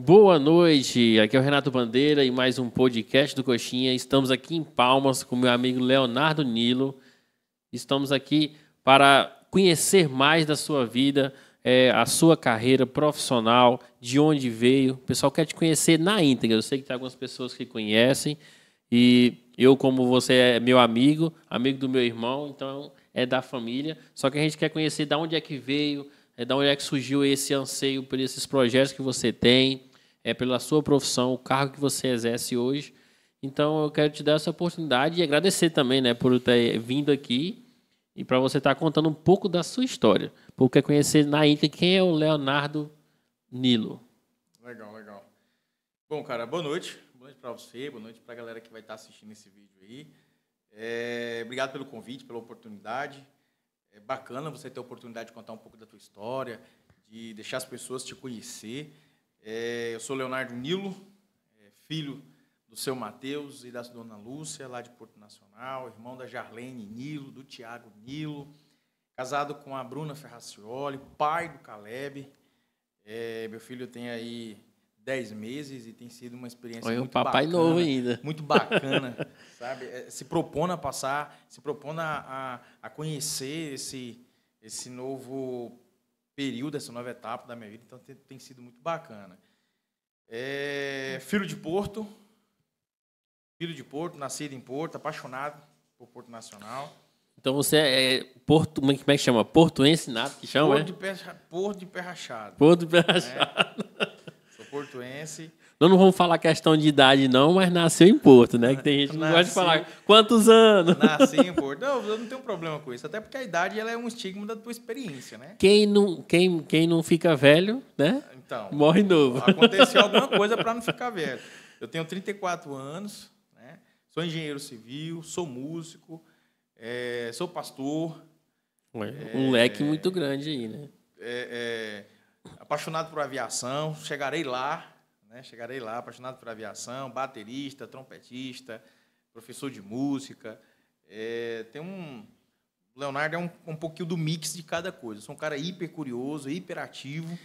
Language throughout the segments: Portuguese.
Boa noite, aqui é o Renato Bandeira e mais um podcast do Coxinha. Estamos aqui em Palmas com meu amigo Leonardo Nilo. Estamos aqui para conhecer mais da sua vida, é, a sua carreira profissional, de onde veio. O pessoal quer te conhecer na íntegra. Eu sei que tem algumas pessoas que conhecem e eu, como você é meu amigo, amigo do meu irmão, então é da família. Só que a gente quer conhecer de onde é que veio, é da onde é que surgiu esse anseio por esses projetos que você tem, é pela sua profissão, o cargo que você exerce hoje. Então eu quero te dar essa oportunidade e agradecer também, né, por ter vindo aqui e para você estar tá contando um pouco da sua história, porque conhecer na íntegra quem é o Leonardo Nilo. Legal, legal. Bom, cara, boa noite. Boa noite para você, boa noite para a galera que vai estar tá assistindo esse vídeo aí. É, obrigado pelo convite, pela oportunidade. É bacana você ter a oportunidade de contar um pouco da tua história, de deixar as pessoas te conhecer. É, eu sou Leonardo Nilo, é, filho do seu Mateus e da dona Lúcia, lá de Porto Nacional, irmão da Jarlene Nilo, do Tiago Nilo, casado com a Bruna Ferracioli, pai do Caleb. É, meu filho tem aí 10 meses e tem sido uma experiência Olha, muito um papai bacana, novo ainda. Muito bacana, sabe? É, se propondo a passar, se propõe a, a, a conhecer esse, esse novo período, essa nova etapa da minha vida, então tem, tem sido muito bacana. É, filho de Porto, filho de Porto, nascido em Porto, apaixonado por Porto Nacional. Então você é, é porto, é como é que chama? Portuense nato que chama, porto é? De pé, porto de pé rachado. Porto de pé rachado. Né? Sou portuense. Nós não vamos falar questão de idade, não, mas nasceu em Porto, né? Que tem gente que não gosta de falar quantos anos. Nasci em Porto. Não, eu não tenho problema com isso. Até porque a idade ela é um estigma da tua experiência, né? Quem não, quem, quem não fica velho, né? Então, Morre novo. Aconteceu alguma coisa para não ficar velho. Eu tenho 34 anos, né? sou engenheiro civil, sou músico, é, sou pastor. É, um é, leque muito grande aí, né? É, é apaixonado por aviação, chegarei lá né? Chegarei lá, apaixonado por aviação, baterista, trompetista, professor de música. É, tem um Leonardo é um, um pouquinho do mix de cada coisa. Eu sou um cara hiper curioso, hiperativo.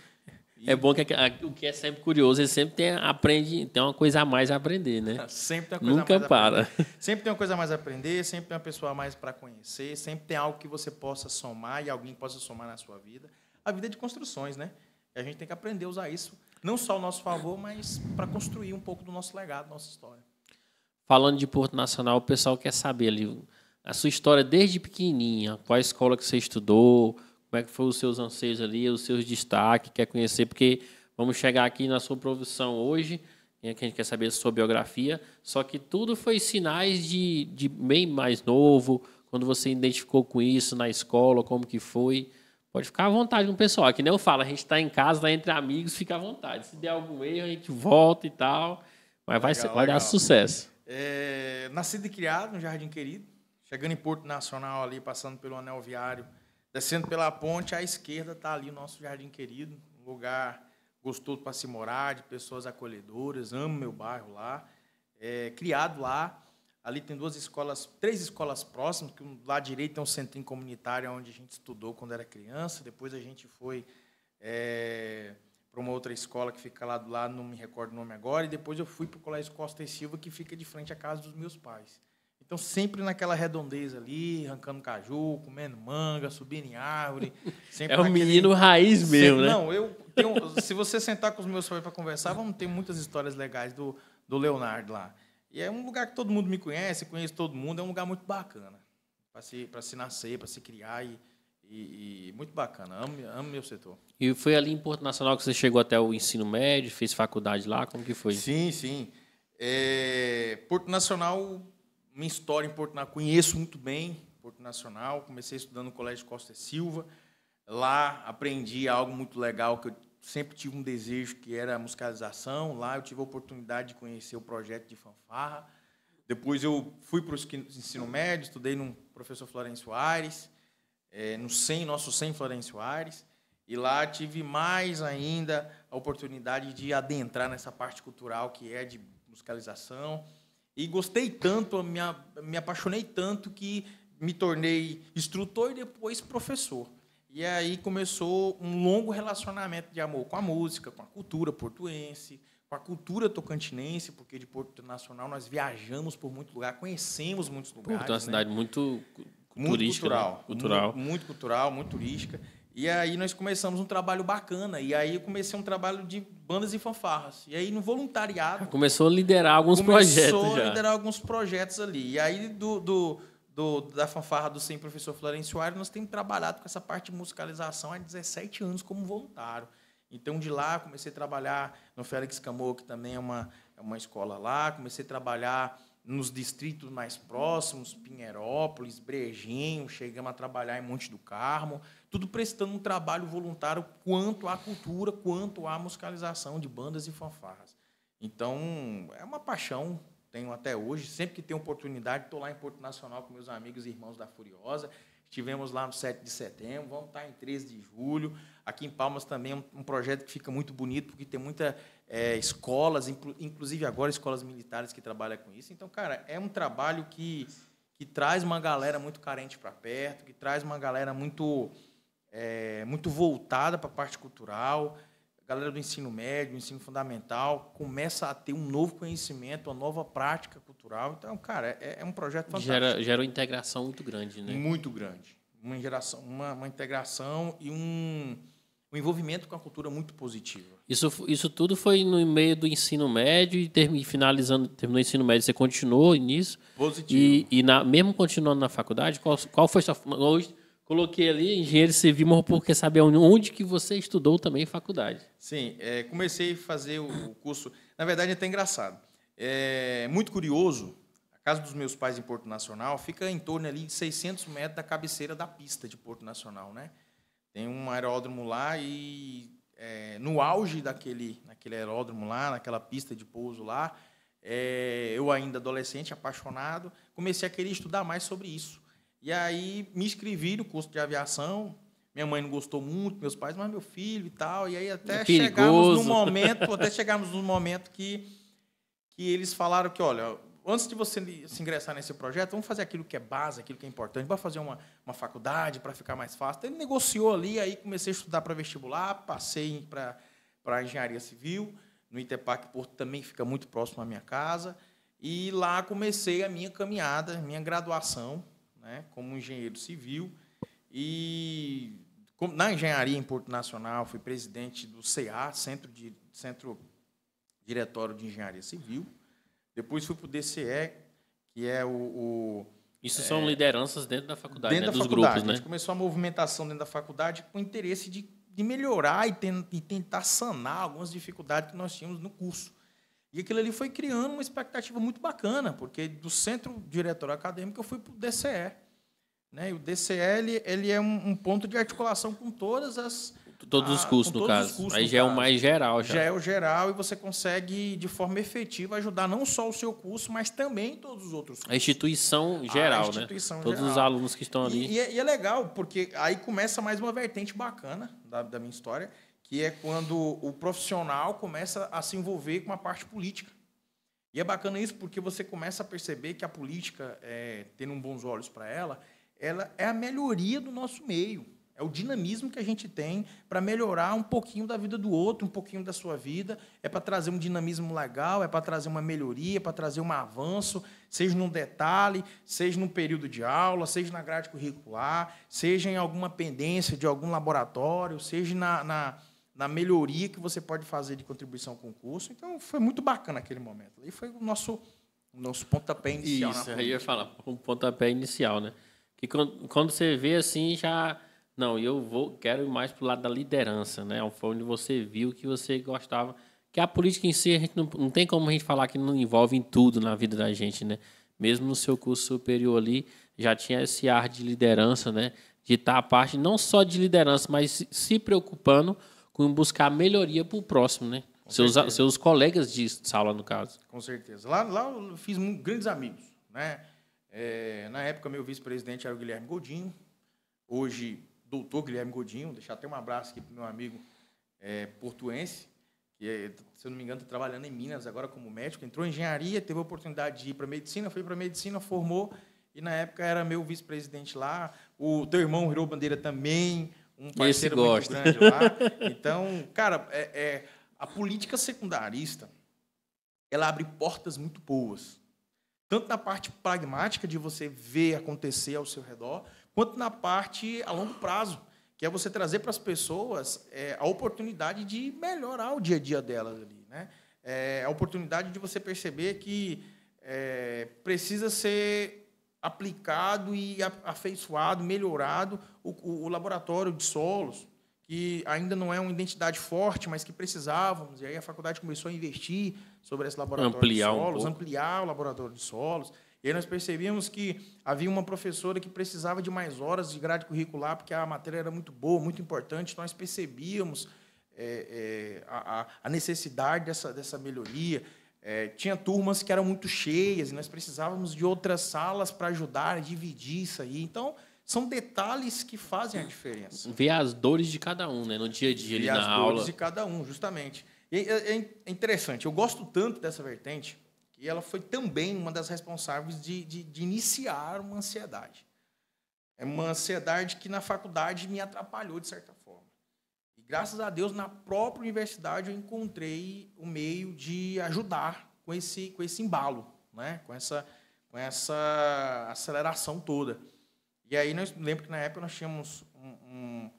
E... É bom que a, o que é sempre curioso, ele sempre tem, aprende, tem uma coisa a mais a aprender, né? sempre tem uma coisa Nunca a mais para. A sempre tem uma coisa a mais a aprender, sempre tem uma pessoa a mais para conhecer, sempre tem algo que você possa somar e alguém possa somar na sua vida. A vida é de construções, né? E a gente tem que aprender a usar isso não só ao nosso favor, mas para construir um pouco do nosso legado, nossa história. Falando de Porto Nacional, o pessoal quer saber ali a sua história desde pequenininha, qual a escola que você estudou, como é que foram os seus anseios ali, os seus destaques, quer conhecer, porque vamos chegar aqui na sua profissão hoje, que a gente quer saber a sua biografia, só que tudo foi sinais de, de bem mais novo, quando você identificou com isso na escola, como que foi. Pode ficar à vontade com o pessoal. É que nem eu falo, a gente está em casa, tá entre amigos, fica à vontade. Se der algum erro, a gente volta e tal. Mas legal, vai, ser, vai dar sucesso. É, nascido e criado no Jardim Querido, chegando em Porto Nacional ali, passando pelo Anel Viário, descendo pela ponte, à esquerda está ali o nosso Jardim Querido, um lugar gostoso para se morar, de pessoas acolhedoras, amo meu bairro lá, é, criado lá, Ali tem duas escolas, três escolas próximas, que lá direito é um centrinho comunitário onde a gente estudou quando era criança. Depois a gente foi é, eh, para uma outra escola que fica lá do lado, não me recordo o nome agora. E depois eu fui para o Colégio Costa e Silva, que fica de frente à casa dos meus pais. Então, sempre naquela redondeza ali, arrancando caju, comendo manga, subindo em árvore. é um naquele... menino raiz mesmo, né? Não, eu tenho... se você sentar com os meus pais para conversar, vamos ter muitas histórias legais do, do Leonardo lá. E é um lugar que todo mundo me conhece, conheço todo mundo, é um lugar muito bacana para se, se nascer, para se criar e, e, e, muito bacana. Amo, amo meu setor. E foi ali em Porto Nacional que você chegou até o ensino médio, fez faculdade lá, como que foi? Sim, sim. É, Porto Nacional, minha história em Porto Nacional, conheço muito bem Porto Nacional, comecei estudando no Colégio Costa e Silva, lá aprendi algo muito legal que eu sempre tive um desejo que era a musicalização. Lá eu tive a oportunidade de conhecer o projeto de fanfarra. Depois eu fui para o ensino médio, estudei no professor Florencio aires é, no SEM, nosso SEM Florencio aires E lá tive mais ainda a oportunidade de adentrar nessa parte cultural que é de musicalização. E gostei tanto, me apaixonei tanto que me tornei instrutor e depois professor. E aí começou um longo relacionamento de amor com a música, com a cultura portuense, com a cultura tocantinense, porque de Porto Nacional nós viajamos por muito lugar, conhecemos muitos lugares. Porto é uma né? cidade muito, muito turística. Cultural, né? cultural. Muito, muito, cultural, muito turística. E aí nós começamos um trabalho bacana. E aí eu comecei um trabalho de bandas e fanfarras. E aí no voluntariado. Começou a liderar alguns começou projetos. Começou a liderar alguns projetos ali. E aí do, do do, da fanfarra do Sem Professor Florencio Aires, nós temos trabalhado com essa parte de musicalização há 17 anos como voluntário. Então, de lá, comecei a trabalhar no Félix Camô, que também é uma, é uma escola lá. Comecei a trabalhar nos distritos mais próximos, Pinheirópolis, Brejinho, chegamos a trabalhar em Monte do Carmo, tudo prestando um trabalho voluntário quanto à cultura, quanto à musicalização de bandas e fanfarras. Então, é uma paixão tenho até hoje. Sempre que tenho oportunidade, estou lá em Porto Nacional com meus amigos e irmãos da Furiosa. Estivemos lá no 7 de setembro, vamos estar tá em 13 de julho. Aqui em Palmas também é um, projeto que fica muito bonito, porque tem muitas é, escolas, inclusive agora escolas militares que trabalham com isso. Então, cara, é um trabalho que, que traz uma galera muito carente para perto, que traz uma galera muito, é, muito voltada para a parte cultural a galera do ensino médio, ensino fundamental, começa a ter um novo conhecimento, uma nova prática cultural. Então, cara, é, é um projeto fantástico. Gera, gera uma integração muito grande, né? Muito grande. Uma, geração, uma, uma integração e um, um envolvimento com a cultura muito positivo. Isso, isso tudo foi no meio do ensino médio e term, finalizando, terminou o ensino médio, você continuou nisso? Positivo. E, e na, mesmo continuando na faculdade, qual, qual foi sua... Hoje, Coloquei ali engenheiro civil, mas porque saber onde que você estudou também faculdade. Sim, é, comecei a fazer o curso. Na verdade, é até engraçado. É muito curioso. A casa dos meus pais em Porto Nacional fica em torno ali de 600 metros da cabeceira da pista de Porto Nacional, né? Tem um aeródromo lá e é, no auge daquele, naquele aeródromo lá, naquela pista de pouso lá, é, eu ainda adolescente, apaixonado, comecei a querer estudar mais sobre isso. E aí me inscrevi no curso de aviação. Minha mãe não gostou muito, meus pais, mas meu filho e tal. E aí até é chegamos no momento, até chegamos no momento que, que eles falaram que, olha, antes de você se ingressar nesse projeto, vamos fazer aquilo que é base, aquilo que é importante, vamos fazer uma, uma faculdade para ficar mais fácil. Então, ele negociou ali, aí comecei a estudar para vestibular, passei para engenharia civil, no Interparque Porto também fica muito próximo à minha casa, e lá comecei a minha caminhada, minha graduação né, como engenheiro civil. E na engenharia em Porto Nacional, fui presidente do CA, Centro, de, Centro Diretório de Engenharia Civil. Depois fui para o DCE, que é o. o Isso é, são lideranças dentro da faculdade, dentro né? da dos faculdade. grupos, né? A gente começou a movimentação dentro da faculdade com o interesse de, de melhorar e, ten, e tentar sanar algumas dificuldades que nós tínhamos no curso. E aquilo ali foi criando uma expectativa muito bacana, porque do centro diretor acadêmico eu fui para o DCE. Né? E o DCE ele, ele é um, um, ponto de articulação com todas as. Todos os cursos, no caso. Cursos, Aí já é o mais geral. Já. já é o geral e você consegue, de forma efetiva, ajudar não só o seu curso, mas também todos os outros cursos. A né? instituição geral, a instituição né? Geral. Todos os alunos que estão ali. E, e, é, e, é legal, porque aí começa mais uma vertente bacana da, da minha história, que é quando o profissional começa a se envolver com a parte política. E é bacana isso porque você começa a perceber que a política, é, tendo bons olhos para ela, ela é a melhoria do nosso meio. É o dinamismo que a gente tem para melhorar um pouquinho da vida do outro, um pouquinho da sua vida. É para trazer um dinamismo legal, é para trazer uma melhoria, é para trazer um avanço, seja num detalhe, seja num período de aula, seja na grade curricular, seja em alguma pendência de algum laboratório, seja na, na na melhoria que você pode fazer de contribuição com o curso. Então, foi muito bacana aquele momento. E foi o nosso, o nosso pontapé inicial. Né? Isso, aí eu ia falar, um pontapé inicial, né? Que quando, quando você vê assim, já... Não, eu vou, quero ir mais para o lado da liderança, né? Foi onde você viu que você gostava. Que a política em si, a gente não, não tem como a gente falar que não envolve em tudo na vida da gente, né? Mesmo no seu curso superior ali, já tinha esse ar de liderança, né? De estar a parte não só de liderança, mas se preocupando com buscar melhoria para o próximo, né? seus, seus colegas de sala, no caso. Com certeza. Lá, lá eu fiz grandes amigos, né? É, na época, meu vice-presidente era o Guilherme Godinho, hoje doutor Guilherme Godinho, Vou deixar até um abraço aqui para meu amigo é, portuense, que, é, se eu não me engano, está trabalhando em Minas agora como médico, entrou em engenharia, teve a oportunidade de ir para medicina, foi para medicina, formou, e na época era meu vice-presidente lá. O teu irmão virou bandeira também, um parceiro Esse gosta. muito grande lá. Então, cara, é, é, a política secundarista ela abre portas muito boas. Tanto na parte pragmática de você ver acontecer ao seu redor, quanto na parte a longo prazo, que é você trazer para as pessoas é, a oportunidade de melhorar o dia a dia delas ali. Né? É, a oportunidade de você perceber que é, precisa ser aplicado e afeiçoado, melhorado o, o, o laboratório de solos, que ainda não é uma identidade forte, mas que precisávamos. E aí a faculdade começou a investir sobre esse laboratório ampliar de solos, um ampliar o laboratório de solos. E aí nós percebíamos que havia uma professora que precisava de mais horas de grade curricular, porque a matéria era muito boa, muito importante. Então, nós percebíamos é, é, a, a necessidade dessa, dessa melhoria. É, tinha turmas que eram muito cheias e nós precisávamos de outras salas para ajudar, dividir isso aí. Então, são detalhes que fazem a diferença. Ver as dores de cada um, né? No dia a dia, ali na aula. Ver as dores de cada um, justamente. E é, é interessante, eu gosto tanto dessa vertente que ela foi também uma das responsáveis de, de, de iniciar uma ansiedade. É uma ansiedade que na faculdade me atrapalhou de certa forma. Graças a Deus, na própria universidade, eu encontrei o meio de ajudar com esse, com esse embalo, né? com, essa, com essa aceleração toda. E aí, nós, lembro que na época nós tínhamos um, um,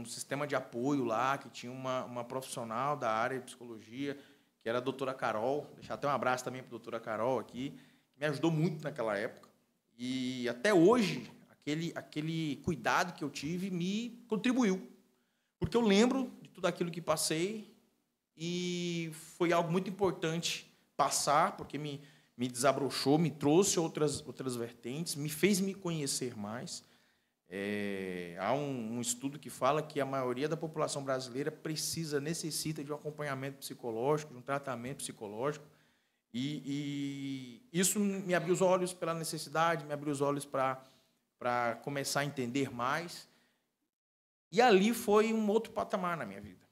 um sistema de apoio lá, que tinha uma, uma profissional da área de psicologia, que era a doutora Carol. Deixar até um abraço também para a doutora Carol aqui, que me ajudou muito naquela época. E até hoje, aquele, aquele cuidado que eu tive me contribuiu porque eu lembro de tudo aquilo que passei e foi algo muito importante passar, porque me, me desabrochou, me trouxe outras, outras vertentes, me fez me conhecer mais. É, há um, um, estudo que fala que a maioria da população brasileira precisa, necessita de um acompanhamento psicológico, de um tratamento psicológico. E, e isso me abriu os olhos pela necessidade, me abriu os olhos para começar a entender mais. E ali foi um outro patamar na minha vida.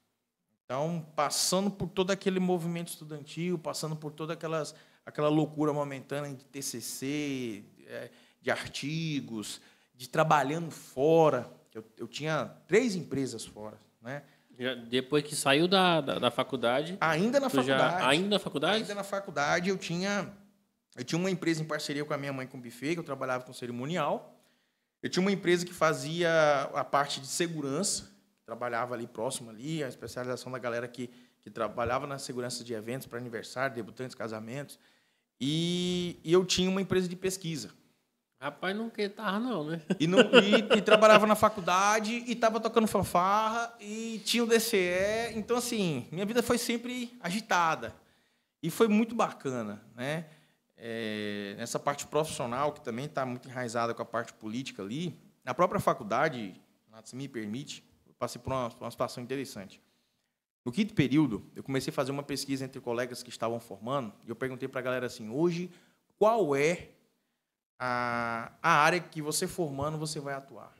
Então, passando por todo aquele movimento estudantil, passando por toda aquelas, aquela loucura momentânea de TCC, é, de artigos, de trabalhando fora. Eu, eu tinha três empresas fora, né? Depois que saiu da, da, da faculdade. Ainda na faculdade. Já, ainda na faculdade? Ainda na faculdade eu tinha. Eu tinha uma empresa em parceria com a minha mãe com o buffet, que eu trabalhava com cerimonial. Eu tinha uma empresa que fazia a parte de segurança, trabalhava ali próximo ali, a especialização da galera que, que trabalhava na segurança de eventos para aniversário, debutantes, casamentos. E, e, eu tinha uma empresa de pesquisa. Rapaz, não que não, né? E, não, e, e trabalhava na faculdade, e estava tocando fanfarra, e tinha o DCE. Então, assim, minha vida foi sempre agitada. E foi muito bacana, né? é, nessa parte profissional, que também está muito enraizada com a parte política ali, na própria faculdade, se me permite, eu passei por uma, uma situação interessante. No quinto período, eu comecei a fazer uma pesquisa entre colegas que estavam formando, e eu perguntei para a galera assim, hoje, qual é a, a área que você formando você vai atuar?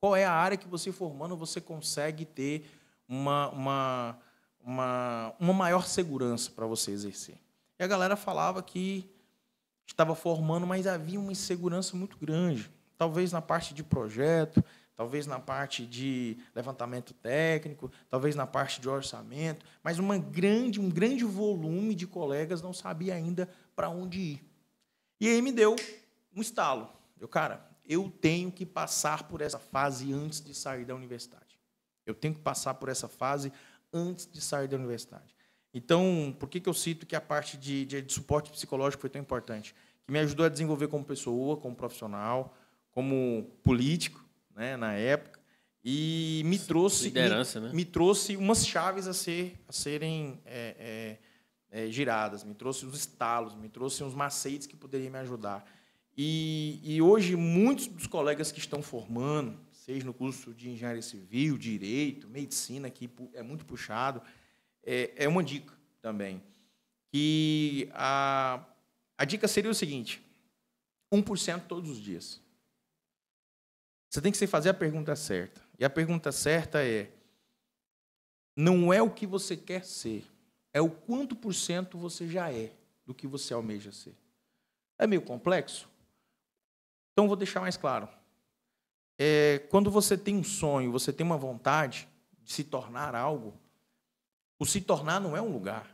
Qual é a área que você formando você consegue ter uma, uma, uma, uma maior segurança para você exercer? E a galera falava que estava formando, mas havia uma insegurança muito grande. Talvez na parte de projeto, talvez na parte de levantamento técnico, talvez na parte de orçamento, mas uma grande, um grande volume de colegas não sabia ainda para onde ir. E aí me deu um estalo. Eu, cara, eu tenho que passar por essa fase antes de sair da universidade. Eu tenho que passar por essa fase antes de sair da universidade. Então, por que, que eu cito que a parte de, de, de suporte psicológico foi tão importante? Que me ajudou a desenvolver como pessoa, como profissional, como político, né, na época, e me trouxe liderança, me, né? me trouxe umas chaves a, ser, a serem é, é, é, giradas, me trouxe uns estalos, me trouxe uns macetes que poderiam me ajudar. E, e hoje muitos dos colegas que estão formando, seja no curso de engenharia civil, direito, medicina, que é muito puxado, é, é uma dica também. E a, a dica seria o seguinte: 1% todos os dias. Você tem que fazer a pergunta certa. E a pergunta certa é: não é o que você quer ser, é o quanto por cento você já é do que você almeja ser. É meio complexo? Então vou deixar mais claro. É, quando você tem um sonho, você tem uma vontade de se tornar algo, o se tornar não é um lugar.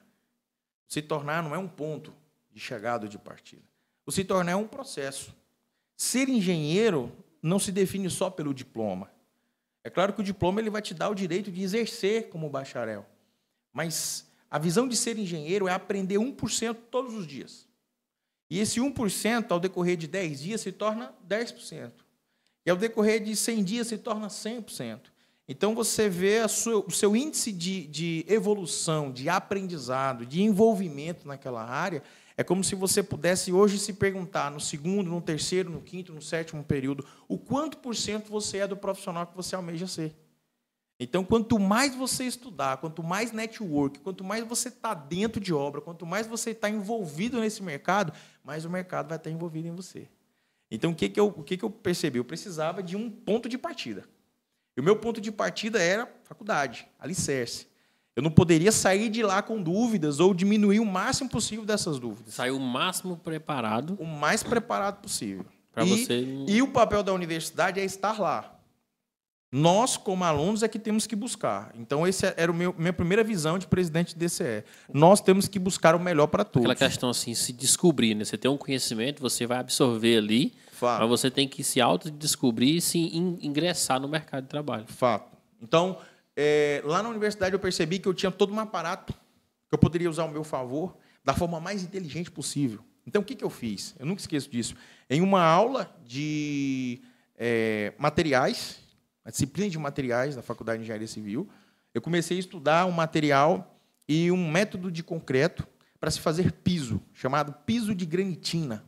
O se tornar não é um ponto de chegada ou de partida. O se tornar é um processo. Ser engenheiro não se define só pelo diploma. É claro que o diploma ele vai te dar o direito de exercer como bacharel. Mas a visão de ser engenheiro é aprender 1% todos os dias. E esse 1%, ao decorrer de 10 dias, se torna 10%. E ao decorrer de 100 dias, se torna 100%. Então você vê sua, o seu índice de, de evolução, de aprendizado, de envolvimento naquela área. É como se você pudesse hoje se perguntar, no segundo, no terceiro, no quinto, no sétimo período, o quanto por cento você é do profissional que você almeja ser. Então, quanto mais você estudar, quanto mais network, quanto mais você está dentro de obra, quanto mais você está envolvido nesse mercado, mais o mercado vai estar tá envolvido em você. Então, o que, que, eu, o que, que eu percebi? Eu precisava de um ponto de partida. E o meu ponto de partida era faculdade, alicerce. Eu não poderia sair de lá com dúvidas ou diminuir o máximo possível dessas dúvidas. Saiu o máximo preparado. O mais preparado possível. Para você. E o papel da universidade é estar lá. Nós, como alunos, é que temos que buscar. Então, essa é, era a minha primeira visão de presidente de DCE. Nós temos que buscar o melhor para todos. Aquela questão assim, se descobrir, né? Você tem um conhecimento, você vai absorver ali, Fato. Mas você tem que se autodescobrir e se ingressar no mercado de trabalho. Fato. Então, é, lá na universidade eu percebi que eu tinha todo um aparato que eu poderia usar ao meu favor da forma mais inteligente possível. Então, o que, que eu fiz? Eu nunca esqueço disso. Em uma aula de é, materiais, a disciplina de materiais da Faculdade de Engenharia Civil, eu comecei a estudar um material e um método de concreto para se fazer piso, chamado piso de granitina.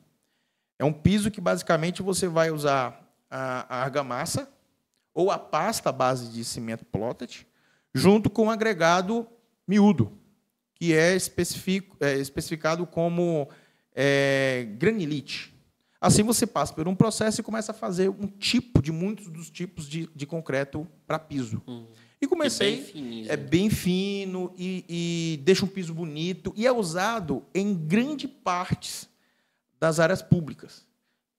É um piso que basicamente você vai usar a, argamassa ou a pasta base de cimento Plotted, junto com um agregado miúdo, que é, é, especificado como é, granilite. Assim você passa por um processo e começa a fazer um tipo de muitos dos tipos de, de concreto para piso. Hum. E comecei. Bem é né? bem fino e, e, deixa um piso bonito. E é usado em grande partes das áreas públicas.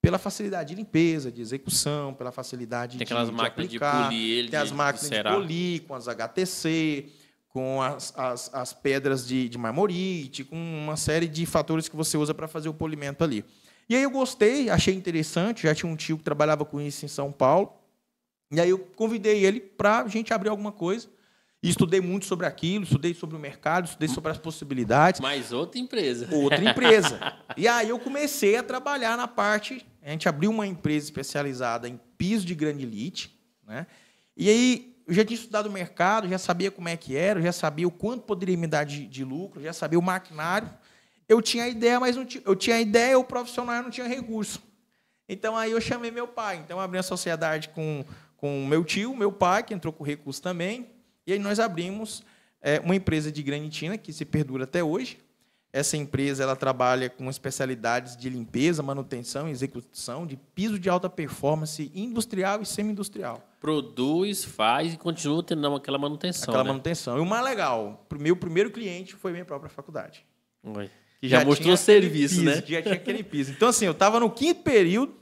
Pela facilidade de limpeza, de execução, pela facilidade tem aquelas de, máquinas aplicar. De polir, ele tem as máquinas de, de polir, com as HTC, com as, as, as pedras de, de marmorite, com uma série de fatores que você usa para fazer o polimento ali. E aí eu gostei, achei interessante, já tinha um tio que trabalhava com isso em São Paulo. E aí eu convidei ele para a gente abrir alguma coisa. E estudei muito sobre aquilo, estudei sobre o mercado, estudei sobre as possibilidades. Mas outra empresa. Outra empresa. e aí eu comecei a trabalhar na parte. A gente abriu uma empresa especializada em piso de granilite, né? E aí eu já tinha estudado o mercado, já sabia como é que era, já sabia o quanto poderia me dar de, de lucro, já sabia o maquinário. Eu tinha ideia, mas não eu tinha ideia, o profissional não tinha recurso. Então aí eu chamei meu pai. Então eu abri a sociedade com com meu tio, meu pai, que entrou com recurso também, e aí nós abrimos é, uma empresa de granitina que se perdura até hoje. Essa empresa ela trabalha com especialidades de limpeza, manutenção e execução de piso de alta performance industrial e semi-industrial. Produz, faz e continua tendo aquela manutenção. Aquela né? manutenção. E o mais legal, o meu primeiro cliente foi minha própria faculdade. Oi. Que já, já mostrou serviço, piso, né? Já tinha aquele piso. Então, assim, eu estava no quinto período,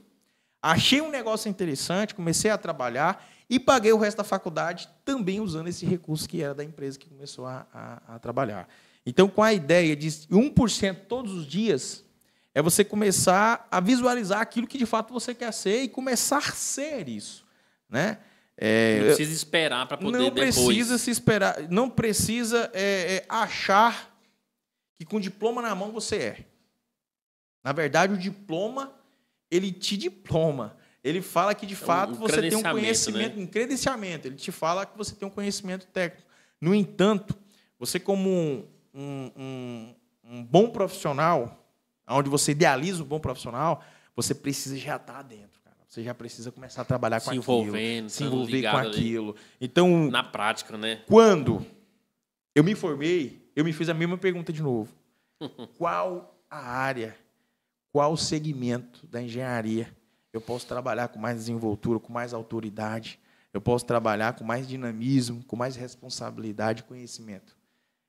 achei um negócio interessante, comecei a trabalhar e paguei o resto da faculdade também usando esse recurso que era da empresa que começou a, a, a trabalhar. Então, com a ideia de 1% todos os dias, é você começar a visualizar aquilo que de fato você quer ser e começar a ser isso. Né? É, não precisa esperar para poder não depois. Não precisa se esperar, não precisa é, é, achar que com diploma na mão você é. Na verdade, o diploma ele te diploma ele fala que de então, fato um você tem um né? conhecimento, né? um credenciamento, ele te fala que você tem um conhecimento técnico. No entanto, você como um, um, um bom profissional, onde você idealiza o um bom profissional, você precisa já estar tá dentro. Cara. Você já precisa começar a trabalhar com se aquilo. Envolvendo, se tá envolver com aquilo. Ali. Então. Na prática, né? Quando eu me formei, eu me fiz a mesma pergunta de novo. Qual a área, qual o segmento da engenharia eu posso trabalhar com mais desenvoltura, com mais autoridade, eu posso trabalhar com mais dinamismo, com mais responsabilidade e conhecimento.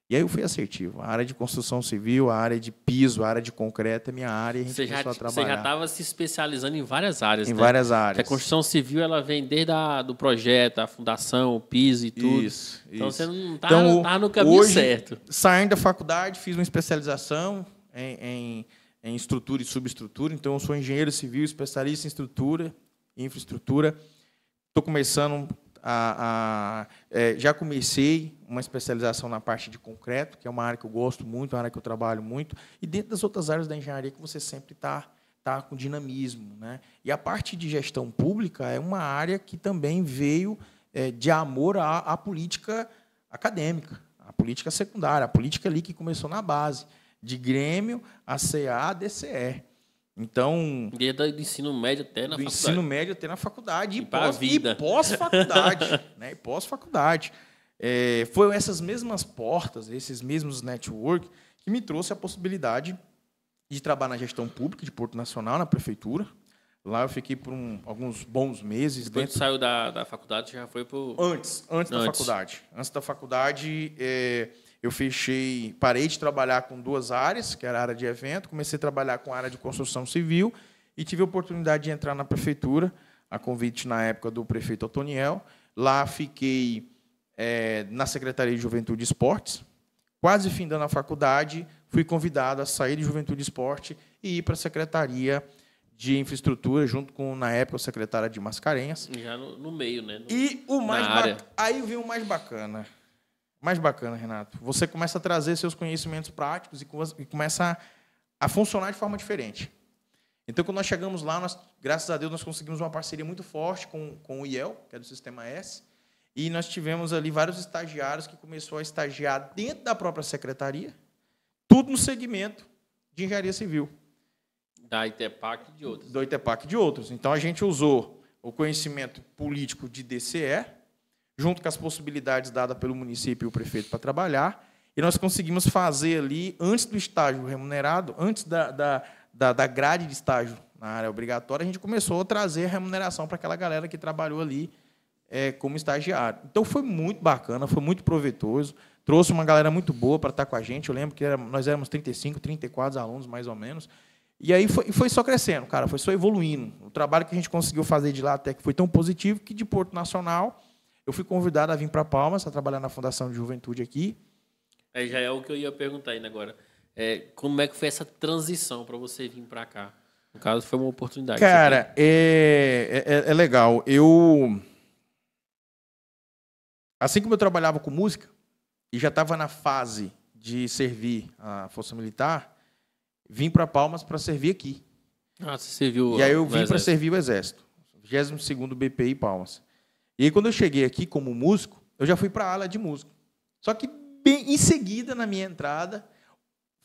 E aí eu fui assertivo. A área de construção civil, a área de piso, a área de concreto é minha área e a gente você começou já, a trabalhar. Você já estava se especializando em várias áreas, Em né? várias áreas. Porque a construção civil, ela vem desde o do projeto, a fundação, o piso e tudo. Isso, Então você não está então, tá no caminho hoje, certo. Saindo da faculdade, fiz uma especialização em, em em estrutura e subestrutura. Então, eu sou engenheiro civil, especialista em estrutura e infraestrutura. Estou começando a, a é, já comecei uma especialização na parte de concreto, que é uma área que eu gosto muito, é uma área que eu trabalho muito, e dentro das outras áreas da engenharia que você sempre está tá com dinamismo. Né? E a parte de gestão pública é uma área que também veio é, de amor à, à política acadêmica, à política secundária, à política ali que começou na base de Grêmio a CA a DCE. Então. Tá e do ensino médio até na do faculdade. ensino médio até na faculdade. E, e pós-faculdade. Pós né? E pós-faculdade. É, foram essas mesmas portas, esses mesmos network, que me trouxe a possibilidade de trabalhar na gestão pública de Porto Nacional, na prefeitura. Lá eu fiquei por um, alguns bons meses. Depois dentro... saiu da, da faculdade, já foi para Antes, antes, da faculdade. Antes da faculdade, é, eu fechei, parei de trabalhar com duas áreas, que era a área de evento, comecei a trabalhar com a área de construção civil e tive a oportunidade de entrar na prefeitura, a convite na época do prefeito Otoniel. Lá fiquei é, na Secretaria de Juventude e Esportes. Quase dando a faculdade, fui convidado a sair de Juventude e Esporte e ir para a Secretaria de Infraestrutura, junto com, na época, a secretária de Mascarenhas. Já no, no meio, né? No, e o mais aí vem o mais bacana mais bacana, Renato. Você começa a trazer seus conhecimentos práticos e começa a, funcionar de forma diferente. Então, quando nós chegamos lá, nós, graças a Deus, nós conseguimos uma parceria muito forte com, com o IEL, que é do Sistema S, e nós tivemos ali vários estagiários que começou a estagiar dentro da própria secretaria, tudo no segmento de engenharia civil. Da ITEPAC e de outros. Da ITEPAC e de outros. Então, a gente usou o conhecimento político de DCE, junto com as possibilidades dadas pelo município e o prefeito para trabalhar, e nós conseguimos fazer ali, antes do estágio remunerado, antes da, da, da, da grade de estágio na área obrigatória, a gente começou a trazer remuneração para aquela galera que trabalhou ali é, como estagiário. Então foi muito bacana, foi muito proveitoso, trouxe uma galera muito boa para estar com a gente. Eu lembro que era, nós éramos 35, 34 alunos mais ou menos. E aí foi, foi só crescendo, cara, foi só evoluindo. O trabalho que a gente conseguiu fazer de lá até que foi tão positivo que de Porto Nacional eu fui convidado a vir para Palmas, a trabalhar na Fundação de Juventude aqui. É, já é o que eu ia perguntar ainda agora. É, como é que foi essa transição para você vir para cá? No caso, foi uma oportunidade. Cara, é, é, é, é, legal. Eu. Assim como eu trabalhava com música e já estava na fase de servir a Força Militar, vim para Palmas para servir aqui. Ah, você serviu. E aí eu vim para servir o Exército. 22 BPI Palmas. E aí, quando eu cheguei aqui como músico, eu já fui para a ala de músico. Só que, bem em seguida, na minha entrada,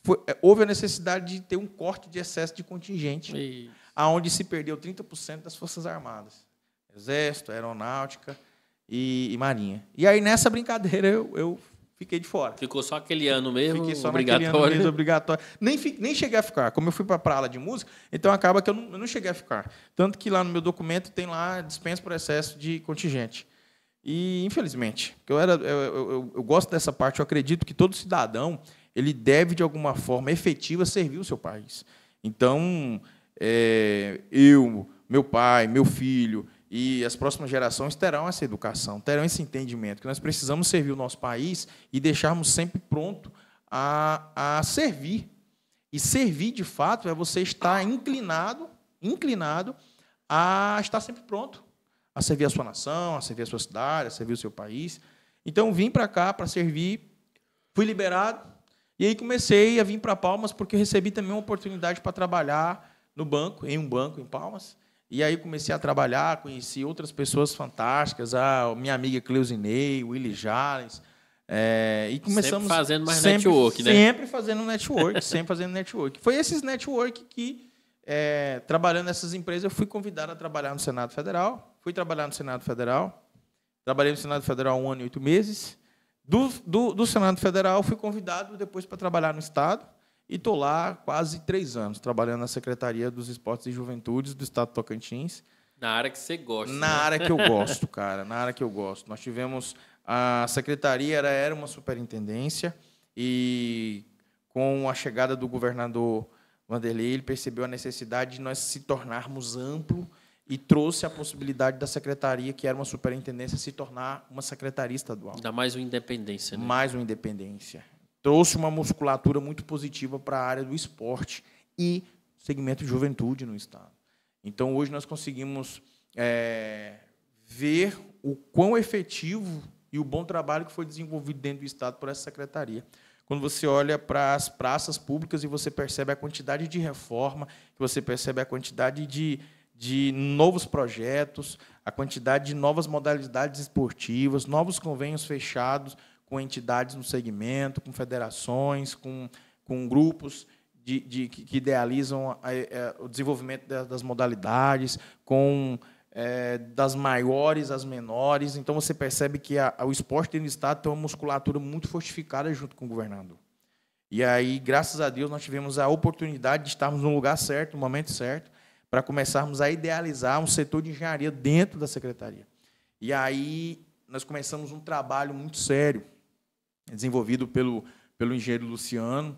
foi, é, houve a necessidade de ter um corte de excesso de contingente, Isso. aonde se perdeu 30% das Forças Armadas. Exército, Aeronáutica e, e, Marinha. E aí, nessa brincadeira, eu, eu fiquei de fora. Ficou só aquele ano mesmo? Fiquei só obrigatório. ano mesmo, obrigatório. Nem, nem cheguei a ficar. Como eu fui para a ala de música, então acaba que eu não, eu não, cheguei a ficar. Tanto que lá no meu documento tem lá dispensa por excesso de contingente. E, infelizmente, eu, era, eu, eu, eu gosto dessa parte, eu acredito que todo cidadão ele deve, de alguma forma efetiva, servir o seu país. Então, é, eu, meu pai, meu filho, e as próximas gerações terão essa educação, terão esse entendimento que nós precisamos servir o nosso país e deixarmos sempre pronto a, a servir. E servir de fato é você estar inclinado, inclinado a estar sempre pronto a servir a sua nação, a servir a sua cidade, a servir o seu país. Então vim para cá para servir, fui liberado e aí comecei a vir para Palmas porque recebi também uma oportunidade para trabalhar no banco, em um banco em Palmas. E aí comecei a trabalhar, conheci outras pessoas fantásticas, a minha amiga Cleusinei, Willy Jales. É, eh, e começamos sempre fazendo mais sempre, network, né? Sempre fazendo network, sempre fazendo network. Foi esses network que, é, trabalhando nessas empresas, eu fui convidado a trabalhar no Senado Federal. Fui trabalhar no Senado Federal. Trabalhei no Senado Federal um ano e oito meses. Do, do, do Senado Federal, fui convidado depois para trabalhar no Estado. E estou lá quase três anos, trabalhando na Secretaria dos Esportes e Juventudes do Estado de Tocantins. Na área que você gosta. Na né? área que eu gosto, cara. Na área que eu gosto. Nós tivemos. A secretaria era, era uma superintendência e com a chegada do governador Vanderlei, ele percebeu a necessidade de nós se tornarmos amplo e trouxe a possibilidade da secretaria, que era uma superintendência, se tornar uma secretaria estadual. Ainda mais uma independência. Né? Mais uma independência trouxe uma musculatura muito positiva para a área do esporte e segmento de juventude no Estado. Então, hoje nós conseguimos é, ver o quão efetivo e o bom trabalho que foi desenvolvido dentro do Estado por essa secretaria. Quando você olha para as praças públicas e você percebe a quantidade de reforma, você percebe a quantidade de, de novos projetos, a quantidade de novas modalidades esportivas, novos convênios fechados, com entidades no segmento, com federações, com, com grupos de, de que idealizam a, a, é, o desenvolvimento das modalidades, com é, das maiores às menores. Então, você percebe que a, o esporte dentro do Estado tem uma musculatura muito fortificada junto com o governador. E aí, graças a Deus, nós tivemos a oportunidade de estarmos no lugar certo, no momento certo, para começarmos a idealizar um setor de engenharia dentro da secretaria. E aí, nós começamos um trabalho muito sério é desenvolvido pelo, pelo engenheiro Luciano,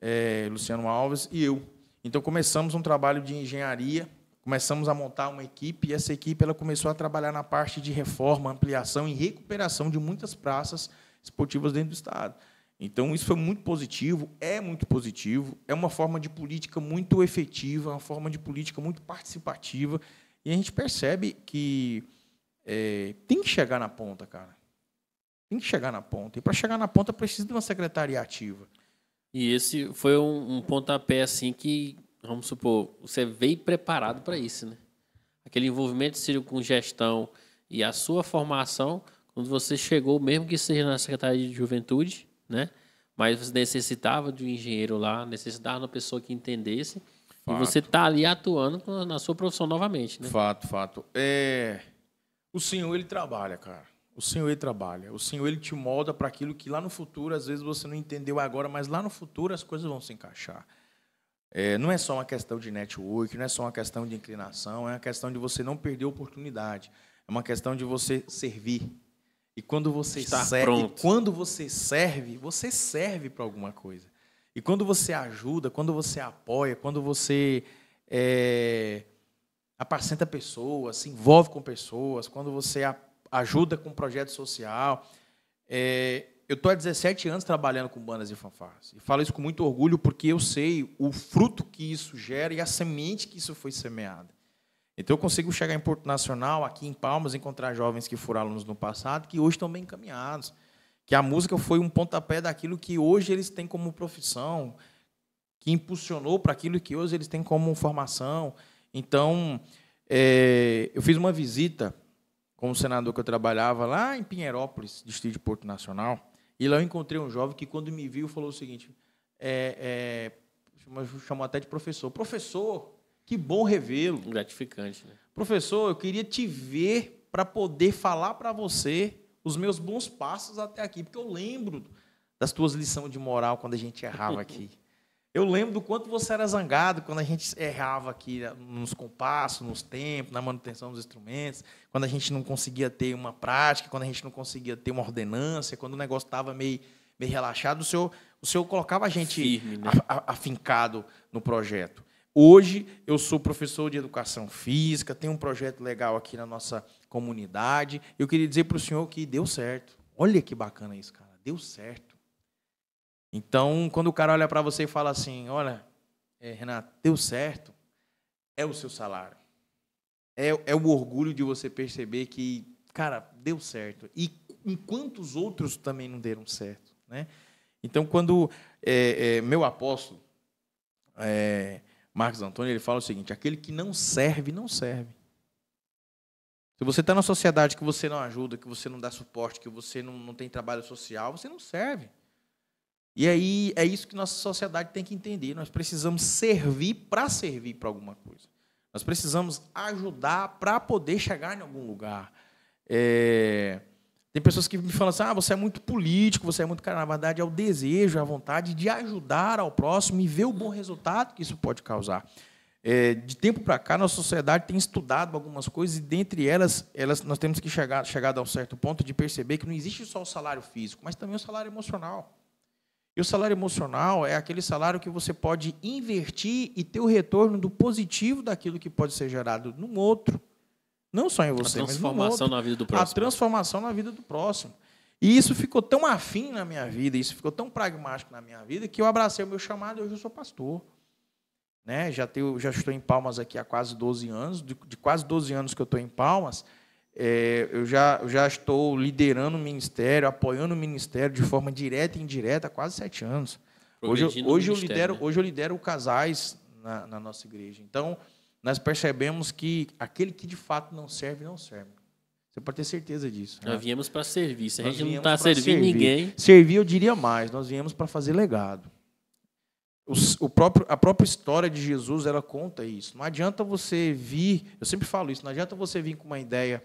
é, Luciano Alves e eu. Então começamos um trabalho de engenharia, começamos a montar uma equipe e essa equipe ela começou a trabalhar na parte de reforma, ampliação e recuperação de muitas praças esportivas dentro do estado. Então isso foi muito positivo, é muito positivo, é uma forma de política muito efetiva, uma forma de política muito participativa e a gente percebe que é, tem que chegar na ponta, cara. Tem que chegar na ponta. E para chegar na ponta precisa de uma secretaria ativa. E esse foi um, um pontapé assim que, vamos supor, você veio preparado para isso, né? Aquele envolvimento Ciro com gestão e a sua formação, quando você chegou, mesmo que seja na Secretaria de Juventude, né? Mas você necessitava de um engenheiro lá, necessitava de uma pessoa que entendesse. Fato. E você está ali atuando na sua profissão novamente, né? Fato, fato. É... O senhor, ele trabalha, cara. O Senhor ele trabalha, o Senhor ele te molda para aquilo que lá no futuro, às vezes você não entendeu agora, mas lá no futuro as coisas vão se encaixar. É, não é só uma questão de network, não é só uma questão de inclinação, é uma questão de você não perder a oportunidade, é uma questão de você servir. E quando você serve, quando você serve, você serve para alguma coisa. E quando você ajuda, quando você apoia, quando você é, apacenta pessoas, se envolve com pessoas, quando você apoia ajuda com projeto social. É, eu estou há 17 anos trabalhando com bandas e fanfarras. E falo isso com muito orgulho porque eu sei o fruto que isso gera e a semente que isso foi semeada. Então eu consigo chegar em Porto Nacional, aqui em Palmas, encontrar jovens que foram alunos no passado, que hoje estão bem encaminhados. Que a música foi um pontapé daquilo que hoje eles têm como profissão, que impulsionou para aquilo que hoje eles têm como formação. Então, é, eu fiz uma visita com o senador que eu trabalhava lá em Pinheirópolis, distrito de Porto Nacional. E lá eu encontrei um jovem que, quando me viu, falou o seguinte: é, é, chamou até de professor. Professor, que bom revê-lo. Gratificante, né? Professor, eu queria te ver para poder falar para você os meus bons passos até aqui, porque eu lembro das tuas lições de moral quando a gente errava aqui. Eu lembro do quanto você era zangado quando a gente errava aqui eh, nos compassos, nos tempos, na manutenção dos instrumentos, quando a gente não conseguia ter uma prática, quando a gente não conseguia ter uma ordenância, quando o negócio estava meio, meio relaxado, o senhor, o senhor colocava a gente Firme, né? afincado no projeto. Hoje eu sou professor de educação física, tem um projeto legal aqui na nossa comunidade. Eu queria dizer para o senhor que deu certo. Olha que bacana isso, cara. Deu certo. Então, quando o cara olha para você e fala assim: Olha, é, Renato, deu certo, é o seu salário. É, é o orgulho de você perceber que, cara, deu certo. E enquanto os outros também não deram certo. Né? Então, quando é, é, meu apóstolo, é, Marcos Antônio, ele fala o seguinte: aquele que não serve, não serve. Se você está na sociedade que você não ajuda, que você não dá suporte, que você não, não tem trabalho social, você não serve. E aí é isso que nossa sociedade tem que entender. Nós precisamos servir para servir para alguma coisa. Nós precisamos ajudar para poder chegar em algum lugar. É... Tem pessoas que me falam assim: ah, você é muito político, você é muito cara. Na verdade, é o desejo, é a vontade de ajudar ao próximo e ver o bom resultado que isso pode causar. É, de tempo para cá, nossa sociedade tem estudado algumas coisas e, dentre elas, elas nós temos que chegar chegar a um certo ponto de perceber que não existe só o salário físico, mas também o salário emocional. E o salário emocional é aquele salário que você pode invertir e ter o retorno do positivo daquilo que pode ser gerado num outro. Não só em você, mas no outro. A transformação na vida do próximo. A transformação na vida do próximo. E isso ficou tão afim na minha vida, isso ficou tão pragmático na minha vida, que eu abracei o meu chamado e hoje eu sou pastor. Né? Já, tenho, já estou em Palmas aqui há quase 12 anos, de, de quase 12 anos que eu estou em Palmas, é, eu, já, já estou liderando o ministério, apoiando o ministério de forma direta e indireta há quase sete anos. Hoje, hoje, eu lidero, né? hoje eu lidero casais na, na, nossa igreja. Então, nós percebemos que aquele que de fato não serve, não serve. Você pode ter certeza disso. Né? Nós né? viemos para servir. Se a gente não está servindo servir. ninguém. Servir, eu diria mais, nós viemos para fazer legado. o, próprio, a própria história de Jesus ela conta isso. Não adianta você vir, eu sempre falo isso, não adianta você vir com uma ideia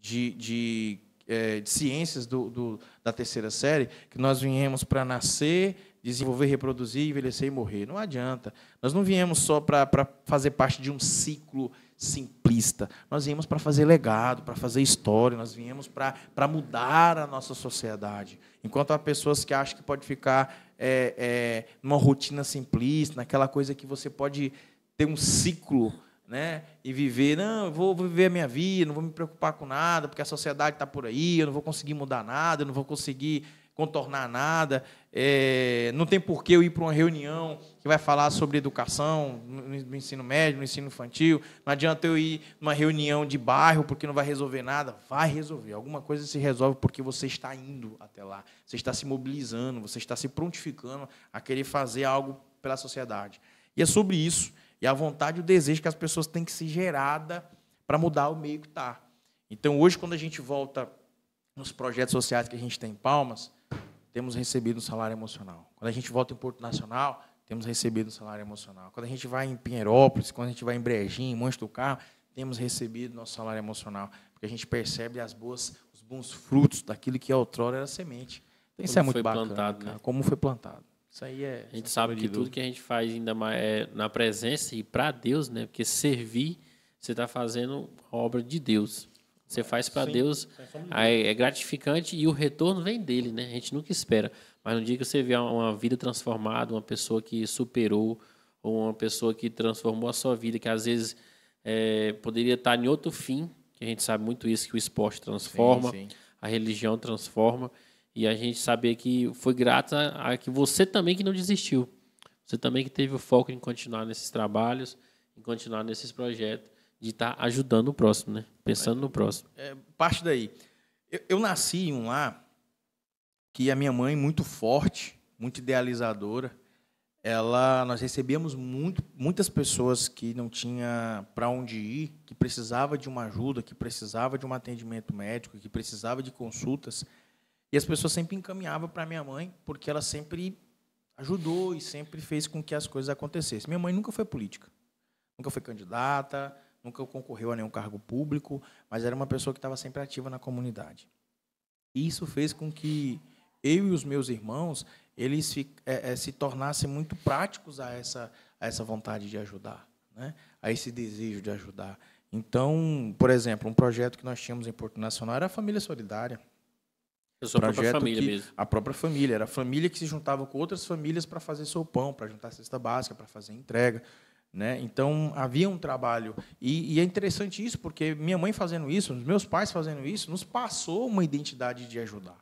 de, de, é, de ciências do, do, da terceira série, que nós viemos para nascer, desenvolver, reproduzir, envelhecer e morrer. Não adianta. Nós não viemos só para fazer parte de um ciclo simplista. Nós viemos para fazer legado, para fazer história, nós viemos para mudar a nossa sociedade. Enquanto há pessoas que acham que pode ficar é, é, numa rotina simplista, naquela coisa que você pode ter um ciclo né? E viver, não, eu vou, viver a minha vida, não vou me preocupar com nada, porque a sociedade está por aí, eu não vou conseguir mudar nada, eu não vou conseguir contornar nada, é, não tem porquê eu ir para uma reunião que vai falar sobre educação no ensino médio, no ensino infantil, não adianta eu ir numa reunião de bairro porque não vai resolver nada, vai resolver, alguma coisa se resolve porque você está indo até lá, você está se mobilizando, você está se prontificando a querer fazer algo pela sociedade. E é sobre isso e a vontade e o desejo que as pessoas têm que ser gerada para mudar o meio que está. Então, hoje, quando a gente volta nos projetos sociais que a gente tem em Palmas, temos recebido um salário emocional. Quando a gente volta em Porto Nacional, temos recebido um salário emocional. Quando a gente vai em Pinheirópolis, quando a gente vai em Brejinho, em Monte do Carmo, temos recebido nosso salário emocional. Porque a gente percebe as boas, os bons frutos daquilo que outrora era semente. Então, isso é muito bacana. Plantado, né? Como foi plantado. Isso aí é. A gente sabe que tudo que a gente faz ainda mais é na presença e para Deus, né? Porque servir, você está fazendo a obra de Deus. Você faz para Deus, aí é gratificante e o retorno vem dele, né? A gente nunca espera. Mas no dia que você vê uma vida transformada, uma pessoa que superou, ou uma pessoa que transformou a sua vida, que às vezes é, poderia estar tá em outro fim, que a gente sabe muito isso, que o esporte transforma, sim, sim. a religião transforma. E a gente saber que foi grato a, a que você também que não desistiu. Você também que teve o foco em continuar nesses trabalhos, em continuar nesses projetos, de estar tá ajudando o próximo, né? Pensando no próximo. É, parte daí. Eu, eu nasci em um lar que a minha mãe, muito forte, muito idealizadora, ela nós recebíamos muito, muitas pessoas que não tinha para onde ir, que precisava de uma ajuda, que precisava de um atendimento médico, que precisava de consultas. E as pessoas sempre encaminhavam para minha mãe, porque ela sempre ajudou e sempre fez com que as coisas acontecessem. Minha mãe nunca foi política, nunca foi candidata, nunca concorreu a nenhum cargo público, mas era uma pessoa que estava sempre ativa na comunidade. E isso fez com que eu e os meus irmãos eles se, é, é, se tornassem muito práticos a essa, a essa vontade de ajudar, né? a esse desejo de ajudar. Então, por exemplo, um projeto que nós tínhamos em Porto Nacional era a Família Solidária. A sua projeto própria família que, mesmo. A própria família. Era a família que se juntava com outras famílias para fazer seu pão, para juntar cesta básica, para fazer entrega. Né? Então, havia um trabalho. E, e, é interessante isso, porque minha mãe fazendo isso, meus pais fazendo isso, nos passou uma identidade de ajudar.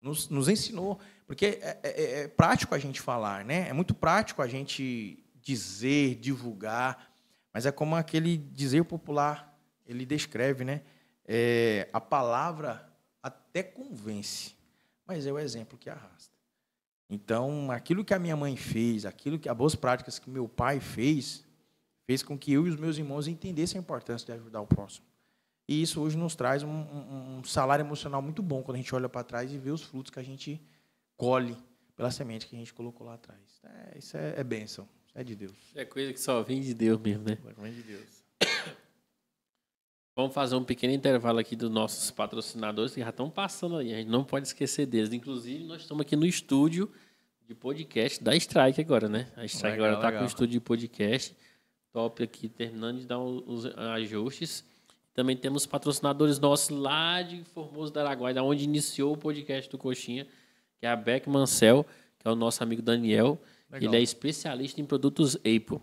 Nos, nos ensinou. Porque é, é, é, é, prático a gente falar, né? é muito prático a gente dizer, divulgar, mas é como aquele dizer popular, ele descreve, né? É, a palavra até convence, mas é o exemplo que arrasta. Então, aquilo que a minha mãe fez, aquilo que as boas práticas que meu pai fez, fez com que eu e os meus irmãos entendessem a importância de ajudar o próximo. E isso hoje nos traz um, um, um salário emocional muito bom quando a gente olha para trás e vê os frutos que a gente colhe pela semente que a gente colocou lá atrás. É, isso é, é bênção, é de Deus. É coisa que só vem de Deus mesmo, né? Só vem de Deus. Vamos fazer um pequeno intervalo aqui dos nossos patrocinadores que já estão passando aí. A gente não pode esquecer deles. Inclusive, nós estamos aqui no estúdio de podcast da Strike agora, né? A Strike legal, agora está com o estúdio de podcast. Top aqui, terminando de dar os ajustes. Também temos patrocinadores nossos lá de Formoso da Araguaia, onde iniciou o podcast do Coxinha, que é a Beck Mansell, que é o nosso amigo Daniel. Legal. Ele é especialista em produtos Apple.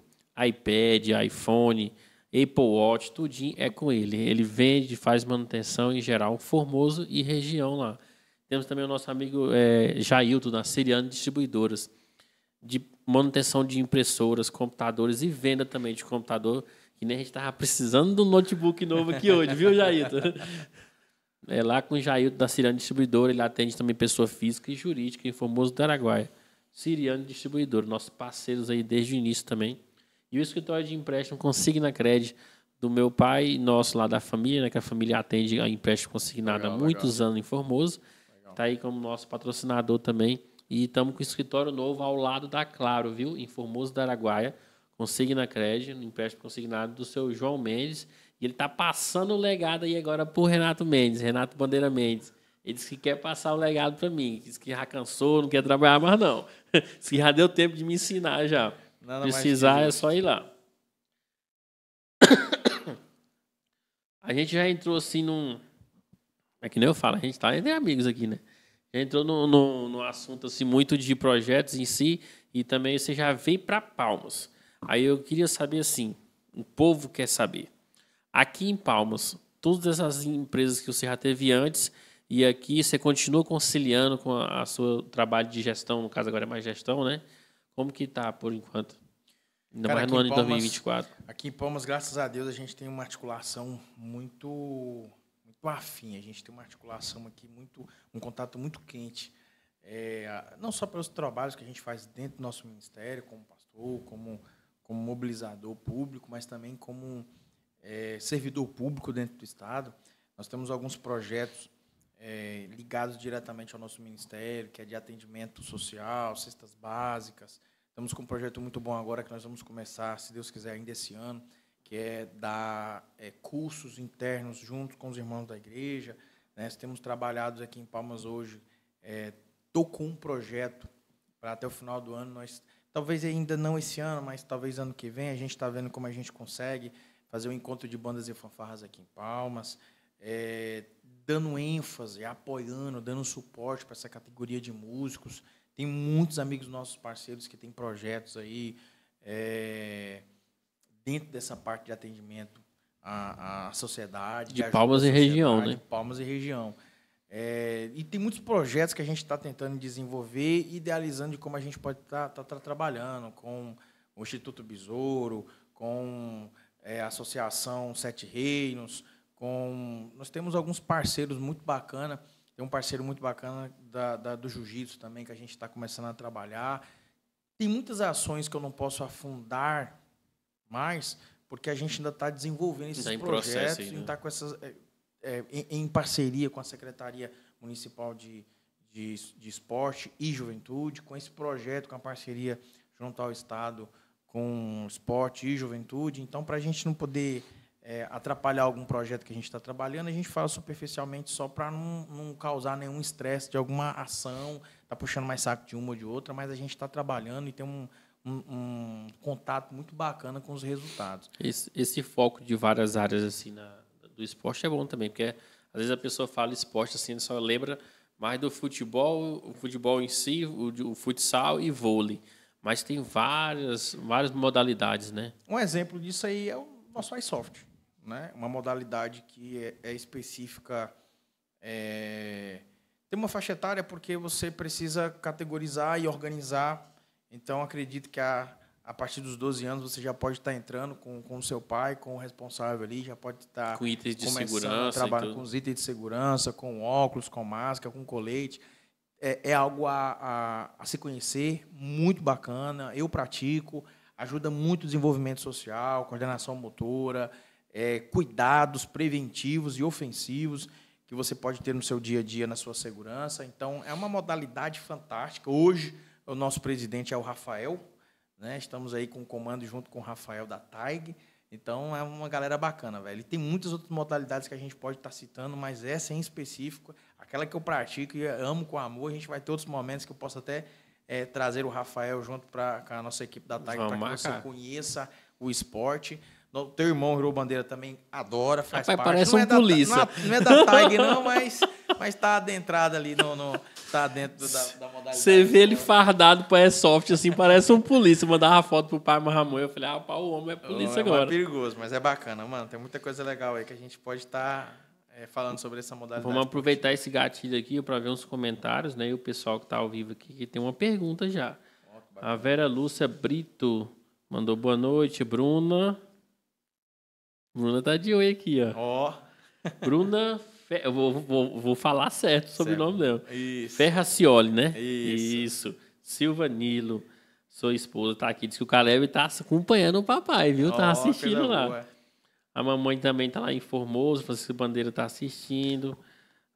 iPad, iPhone, Apple Watch, tudinho é com ele. Ele vende, faz manutenção em geral, Formoso e região lá. Temos também o nosso amigo é, Jailton, da Siriano Distribuidoras, de manutenção de impressoras, computadores e venda também de computador, que nem a gente estava precisando do notebook novo aqui hoje, viu, Jailton? É lá com o Jailton da Siriano Distribuidora, ele atende também pessoa física e jurídica em Formoso do Araguaia. Siriano Distribuidor, nossos parceiros aí desde o início também. E o escritório de empréstimo consigna crédito do meu pai, nosso lá da família, né, que a família atende a empréstimo consignado legal, há muitos legal. anos em Formoso. Está aí como nosso patrocinador também. E estamos com o escritório novo ao lado da Claro, viu? Em Formoso da Araguaia. Consigna crédito, empréstimo consignado do seu João Mendes. E ele está passando o legado aí agora para o Renato Mendes, Renato Bandeira Mendes. Ele disse que quer passar o legado para mim. Diz que já cansou, não quer trabalhar mais, não. Diz que já deu tempo de me ensinar já. Nada Precisar é só ir lá. A gente já entrou assim num. É que nem eu falo, a gente tá entre amigos aqui, né? Já entrou no, no, no assunto assim muito de projetos em si e também você já veio para Palmas. Aí eu queria saber assim, o povo quer saber. Aqui em Palmas, todas essas empresas que você já teve antes e aqui você continua conciliando com o seu trabalho de gestão, no caso agora é mais gestão, né? Como que tá por enquanto? Ainda Cara, mais no ano de 2024. Aqui em Palmas, graças a Deus, a gente tem uma articulação muito muito afim. A gente tem uma articulação aqui muito um contato muito quente. É, não só pelos trabalhos que a gente faz dentro do nosso ministério, como pastor, como como mobilizador público, mas também como é, servidor público dentro do estado. Nós temos alguns projetos é, ligados diretamente ao nosso ministério, que é de atendimento social, cestas básicas. Estamos com um projeto muito bom agora que nós vamos começar, se Deus quiser, ainda esse ano, que é dar é, cursos internos junto com os irmãos da igreja. Né? Temos trabalhado aqui em Palmas hoje. Estou é, com um projeto para até o final do ano. Nós, talvez ainda não esse ano, mas talvez ano que vem. A gente está vendo como a gente consegue fazer o um encontro de bandas e fanfarras aqui em Palmas é, dando ênfase, apoiando, dando suporte para essa categoria de músicos. Tem muitos amigos nossos parceiros que têm projetos aí é, dentro dessa parte de atendimento à, à sociedade. De palmas e região, né? De palmas e região. É, e tem muitos projetos que a gente está tentando desenvolver, idealizando de como a gente pode estar tá, tá, tá trabalhando com o Instituto Besouro, com é, a Associação Sete Reinos, com nós temos alguns parceiros muito bacana. Tem um parceiro muito bacana da, da do jiu-jitsu também que a gente está começando a trabalhar. Tem muitas ações que eu não posso afundar mais, porque a gente ainda está desenvolvendo esses tá projetos e está com essas é, é, em, em, parceria com a Secretaria Municipal de, de, de, Esporte e Juventude, com esse projeto, com a parceria junto ao Estado, com Esporte e Juventude. Então, para a gente não poder é, atrapalhar algum projeto que a gente está trabalhando, a gente fala superficialmente só para não, não, causar nenhum estresse de alguma ação, está puxando mais saco de uma ou de outra, mas a gente está trabalhando e tem um, um, um, contato muito bacana com os resultados. Esse, esse foco de várias áreas assim na, do esporte é bom também, porque às vezes a pessoa fala esporte assim, só lembra mais do futebol, o futebol em si, o, o futsal e vôlei. Mas tem várias, várias modalidades, né? Um exemplo disso aí é o nosso iSoft né? uma modalidade que é, é específica. É... Tem uma faixa etária porque você precisa categorizar e organizar. Então, acredito que a, a partir dos 12 anos você já pode estar entrando com, com o seu pai, com o responsável ali, já pode estar com itens de segurança, trabalhando com os itens de segurança, com óculos, com máscara, com colete. É, é algo a, a, a, se conhecer, muito bacana. Eu pratico, ajuda muito o desenvolvimento social, coordenação motora, é, cuidados preventivos e ofensivos que você pode ter no seu dia a dia, na sua segurança. Então, é uma modalidade fantástica. Hoje, o nosso presidente é o Rafael. Né? Estamos aí com o comando junto com o Rafael da TAIG. Então, é uma galera bacana, velho. E tem muitas outras modalidades que a gente pode estar citando, mas essa em específico, aquela que eu pratico e amo com amor, a gente vai ter outros momentos que eu posso até é, trazer o Rafael junto para a nossa equipe da TAG para que você conheça o esporte teu irmão, Hiro Bandeira, também adora, faz Rapaz, parte. Parece não é um é polícia. Da, não, não, é da é TAG, não, mas, mas tá adentrado ali no... no tá dentro da, da, modalidade. Você vê ele fardado para airsoft, assim, parece um polícia. Mandava foto pro pai Ramon, eu falei, ah, pá, o homem é polícia é agora. É perigoso, mas é bacana, mano. Tem muita coisa legal aí que a gente pode estar tá, é, falando sobre essa modalidade. Vamos aproveitar esse gatilho aqui para ver uns comentários, né? E o pessoal que tá ao vivo aqui, que tem uma pergunta já. a Vera Lúcia Brito mandou boa noite, Bruna. Bruna tá de oi aqui, ó. Ó. Oh. Bruna. Eu vou, vou, vou falar certo sobre certo. o nome dela. Isso. Ferracioli, né? Isso. Isso. Silva Nilo, sua esposa, tá aqui. Diz que o Caleb tá acompanhando o papai, viu? Oh, tá assistindo lá. Boa. A mamãe também tá lá em Formoso. Francisco Bandeira tá assistindo.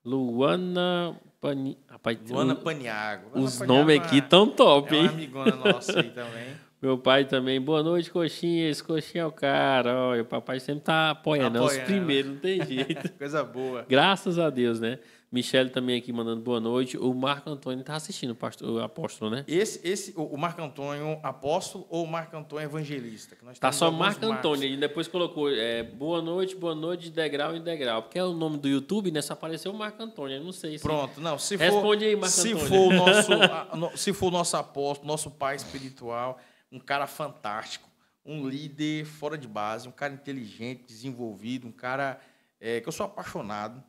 Luana Pani... Rapaz, Luana Paniago. Os nomes aqui tão é top, é hein? Uma amigona nossa aí também. Meu pai também, boa noite, coxinha. Esse coxinha é o cara. Olha, o papai sempre tá apoiando. Apoia, né? os né? primeiros, não tem jeito. Coisa boa. Graças a Deus, né? Michele também aqui mandando boa noite. O Marco Antônio está assistindo o, pastor, o apóstolo, né? Esse, esse, o Marco Antônio apóstolo ou o Marco Antônio evangelista? tá só Marco Antônio. Ele depois colocou é, boa noite, boa noite, de degrau em degrau. Porque é o nome do YouTube, né? Só apareceu o Marco Antônio. Eu não sei se... Pronto, não. Se Responde for, aí, Marco se Antônio. For nosso, se for o nosso apóstolo, nosso pai espiritual um cara fantástico, um líder fora de base, um cara inteligente, desenvolvido, um cara é, que eu sou apaixonado.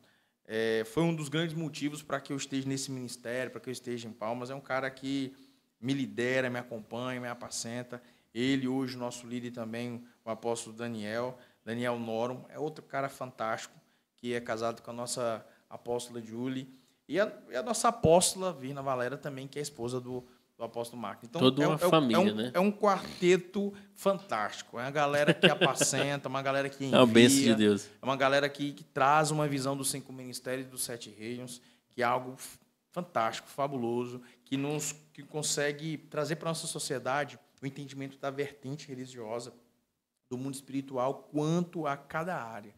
É, foi um dos grandes motivos para que eu esteja nesse ministério, para que eu esteja em Palmas. É um cara que me lidera, me acompanha, me apacenta. Ele, hoje, nosso líder também, o apóstolo Daniel, Daniel Norum, é outro cara fantástico, que é casado com a nossa apóstola Julie. E a, e a nossa apóstola, Virna Valera, também, que é esposa do do apóstolo Marco. Então, Toda é, uma é, família, é um, né? É um quarteto fantástico. É uma galera que apacenta, uma galera que envia. É uma bênção de Deus. É uma galera que, que traz uma visão dos cinco ministérios e dos sete reinos, que é algo fantástico, fabuloso, que nos que consegue trazer para nossa sociedade o entendimento da vertente religiosa do mundo espiritual quanto a cada área.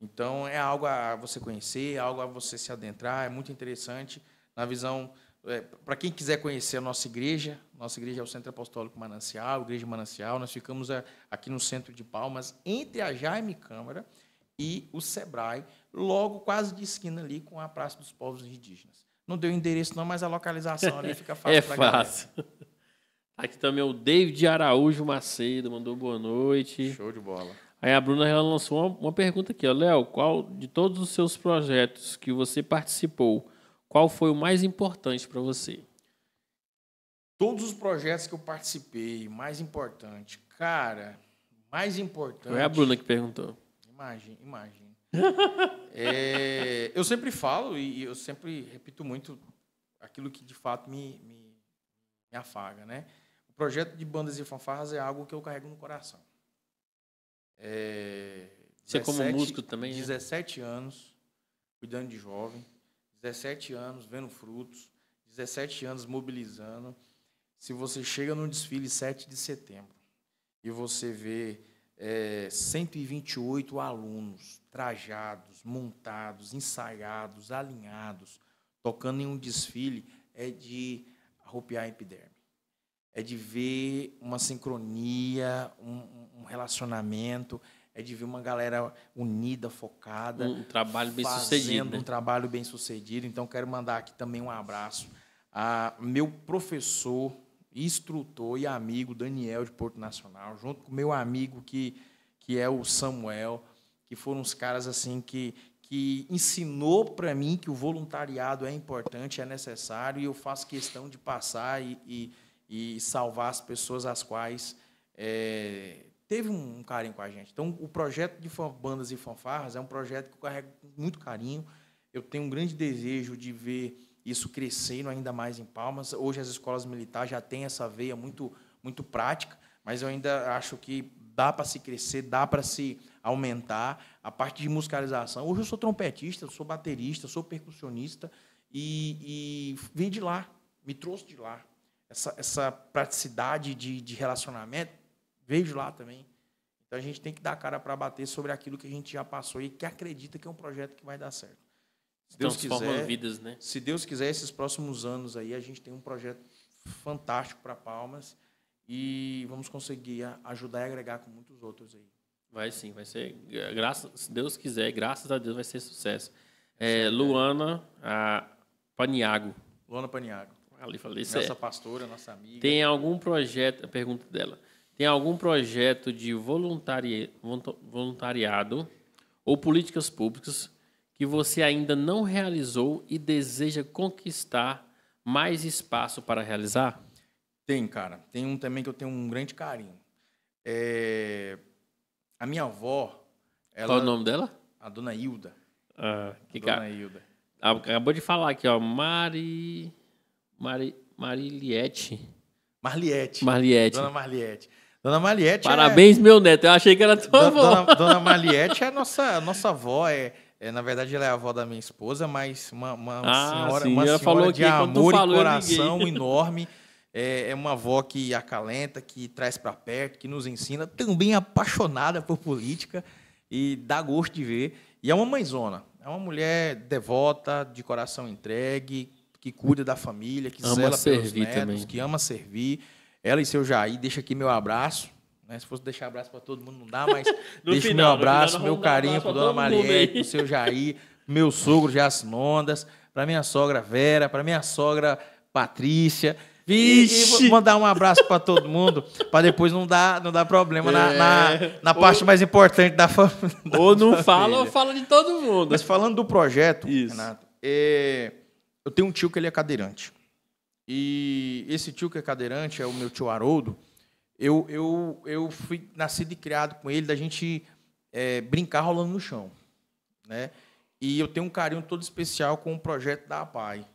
Então, é algo a você conhecer, é algo a você se adentrar, é muito interessante na visão é, Para quem quiser conhecer a nossa igreja, nossa igreja é o Centro Apostólico Manancial, Igreja Manancial. Nós ficamos a, aqui no centro de Palmas, entre a Jaime Câmara e o Sebrae, logo quase de esquina ali com a Praça dos Povos Indígenas. Não deu endereço não, mas a localização ali fica fácil. é fácil. Galera. Aqui também é o David Araújo Macedo mandou boa noite. Show de bola. Aí a Bruna ela lançou uma, uma pergunta aqui, Léo, qual de todos os seus projetos que você participou, qual foi o mais importante para você? Todos os projetos que eu participei, mais importante, cara, mais importante. Foi a Bruna que perguntou. Imagem, imagem. é, eu sempre falo e eu sempre repito muito aquilo que de fato me, me, me afaga, né? O projeto de bandas e fanfarras é algo que eu carrego no coração. É, Você é como músico também? 17 né? anos, cuidando de jovem. 17 anos vendo frutos, 17 anos mobilizando. Se você chega no desfile 7 de setembro e você vê é, 128 alunos trajados, montados, ensaiados, alinhados, tocando em um desfile, é de arrupiar a epiderme. É de ver uma sincronia, um, um relacionamento, é de ver uma galera unida, focada. Um trabalho bem fazendo sucedido. Fazendo né? Um trabalho bem sucedido. Então, quero mandar aqui também um abraço a meu professor, instrutor e amigo Daniel de Porto Nacional, junto com meu amigo que, que é o Samuel, que foram os caras assim que, que ensinou para mim que o voluntariado é importante, é necessário, e eu faço questão de passar e, e, e salvar as pessoas às quais. É, teve um carinho com a gente. Então, o projeto de bandas e fanfarras é um projeto que eu carrego com muito carinho. Eu tenho um grande desejo de ver isso crescendo ainda mais em Palmas. Hoje as escolas militares já têm essa veia muito, muito prática, mas eu ainda acho que dá para se crescer, dá para se aumentar a parte de musicalização. Hoje eu sou trompetista, sou baterista, sou percussionista e, e vim de lá, me trouxe de lá. Essa, essa praticidade de, de relacionamento Vejo lá também. Então a gente tem que dar cara para bater sobre aquilo que a gente já passou e que acredita que é um projeto que vai dar certo. Se Deus quiser, vidas, né? se Deus quiser, esses próximos anos aí a gente tem um projeto fantástico para Palmas e vamos conseguir ajudar e agregar com muitos outros aí. Vai sim, vai ser graças, se Deus quiser, graças a Deus vai ser sucesso. É, Luana a Paniago. Luana Paniago. Ali falei, nossa é. pastora, nossa amiga. Tem algum projeto? a Pergunta dela tem algum projeto de voluntari... voluntariado ou políticas públicas que você ainda não realizou e deseja conquistar mais espaço para realizar? Tem, cara. Tem um também que eu tenho um grande carinho. É... A minha avó. Ela... Qual é o nome dela? A dona Hilda. Ah, que a dona cara... Hilda. Ah, acabou de falar aqui, ó. Mari. Mari... Mariliete. Marliete. Marliete. Dona Marliete. Dona Maliette. É Parabéns, é... meu neto. Eu achei que era tua dona, avó. Dona, dona Maliette é a nossa, nossa avó. É, é, na verdade, ela é a avó da minha esposa, mas uma, uma ah, senhora, uma senhora falou de aqui, amor falou, e coração enorme. É, é, uma avó que acalenta, que traz para perto, que nos ensina. Também apaixonada por política e dá gosto de ver. E é uma mãezona. É uma mulher devota, de coração entregue, que cuida da família, que ama zela servir pelos netos, também. que ama servir. Ela e seu Jair, deixa aqui meu abraço. Né? Se fosse deixar abraço para todo mundo, não dá, mas deixa meu abraço, final, meu carinho para Dona Mariette, para seu Jair, meu sogro Jacinondas, para minha sogra Vera, para minha sogra Patrícia. Vixe. E, e mandar um abraço para todo mundo, para depois não dar, não dar problema é. na, na, na, parte mais importante da família. Ou não fala ou fala de todo mundo. Mas falando do projeto, Isso. Renato, é, eu tenho um tio que ele é cadeirante. E esse tio que é cadeirante é o meu tio Haroldo. Eu, eu, eu fui nascido e criado com ele da gente é, brincar rolando no chão. Né? E eu tenho um carinho todo especial com o projeto da APAI.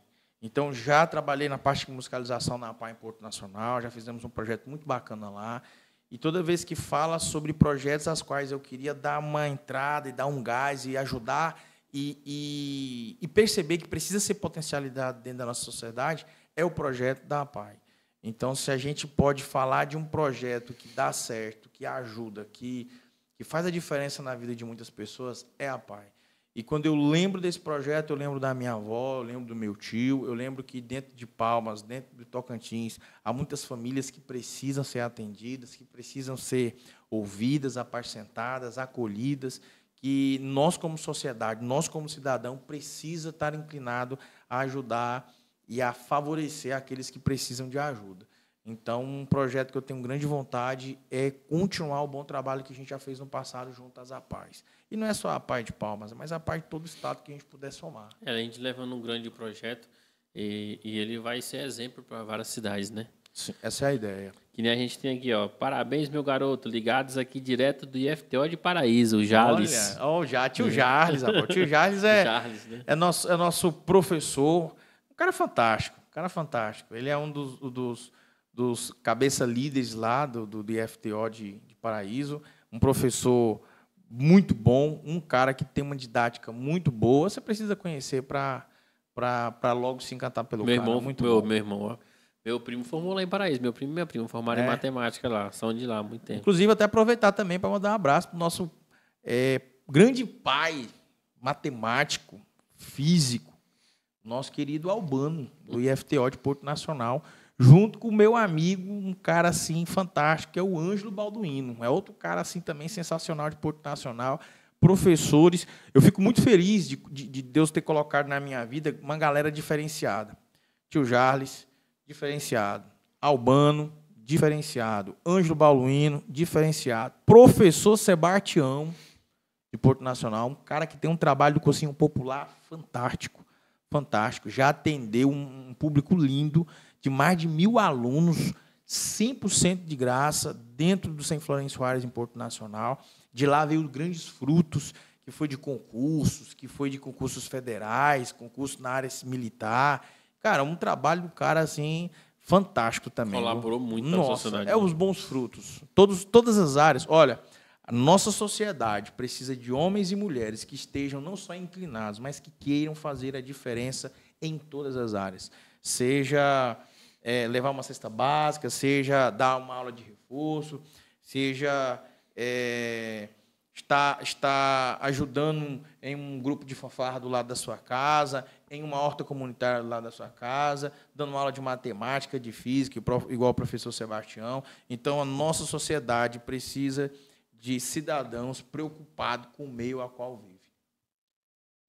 Então, já trabalhei na parte de musicalização na APAI em Porto Nacional, já fizemos um projeto muito bacana lá. E toda vez que fala sobre projetos aos quais eu queria dar uma entrada e dar um gás e ajudar e, e, e perceber que precisa ser potencialidade dentro da nossa sociedade, é o projeto da APAI. Então, se a gente pode falar de um projeto que dá certo, que ajuda, que, que faz a diferença na vida de muitas pessoas, é a APAI. E quando eu lembro desse projeto, eu lembro da minha avó, eu lembro do meu tio, eu lembro que dentro de Palmas, dentro de Tocantins, há muitas famílias que precisam ser atendidas, que precisam ser ouvidas, apacentadas, acolhidas, que nós como sociedade, nós como cidadão, precisa estar inclinado a ajudar e a favorecer aqueles que precisam de ajuda. Então, um projeto que eu tenho grande vontade é continuar o bom trabalho que a gente já fez no passado junto às APAES. E não é só a APAE de Palmas, mas a APAE de todo o estado que a gente puder somar. É, a gente levando um grande projeto e, e ele vai ser exemplo para várias cidades, né? Sim, essa é a ideia. Que nem a gente tem aqui, ó. Parabéns, meu garoto. Ligados aqui direto do IFTO de Paraíso, o Jales. Olha, ó, o ja, tio Jarles, é O tio é, né? é, nosso, é nosso professor um cara é fantástico, um cara é fantástico. Ele é um dos, dos, dos cabeça líderes lá do, do DFTO de, de Paraíso, um professor muito bom, um cara que tem uma didática muito boa. Você precisa conhecer para para logo se encantar pelo meu cara. É irmão, muito meu, bom. meu irmão, Meu primo formou lá em Paraíso, meu primo e minha prima formaram é. em matemática lá, são de lá há muito tempo. Inclusive, até aproveitar também para mandar um abraço para o nosso é, grande pai matemático, físico, nosso querido Albano, do IFTO de Porto Nacional, junto com o meu amigo, um cara assim fantástico, que é o Ângelo Balduino. É outro cara assim também sensacional de Porto Nacional, professores. Eu fico muito feliz de, de, de Deus ter colocado na minha vida uma galera diferenciada. Tio Jarles, diferenciado. Albano, diferenciado. Ângelo Balduino, diferenciado. Professor Sebastião, de Porto Nacional, um cara que tem um trabalho do cursinho assim, popular fantástico fantástico, já atendeu um, público lindo de mais de mil alunos, 100% de graça, dentro do Sem Florencio Soares em Porto Nacional. De lá veio grandes frutos, que foi de concursos, que foi de concursos federais, concurso na área militar. Cara, um trabalho do cara assim fantástico também. Colaborou muito Nossa, na sociedade. É né? os bons frutos. Todos, todas as áreas. Olha, a nossa sociedade precisa de homens e mulheres que estejam não só inclinados, mas que queiram fazer a diferença em todas as áreas. Seja é, levar uma cesta básica, seja dar uma aula de reforço, seja é, estar, estar ajudando em um grupo de fanfarra do lado da sua casa, em uma horta comunitária do lado da sua casa, dando aula de matemática, de física, igual o professor Sebastião. Então, a nossa sociedade precisa de cidadãos preocupados com o meio ao qual vive.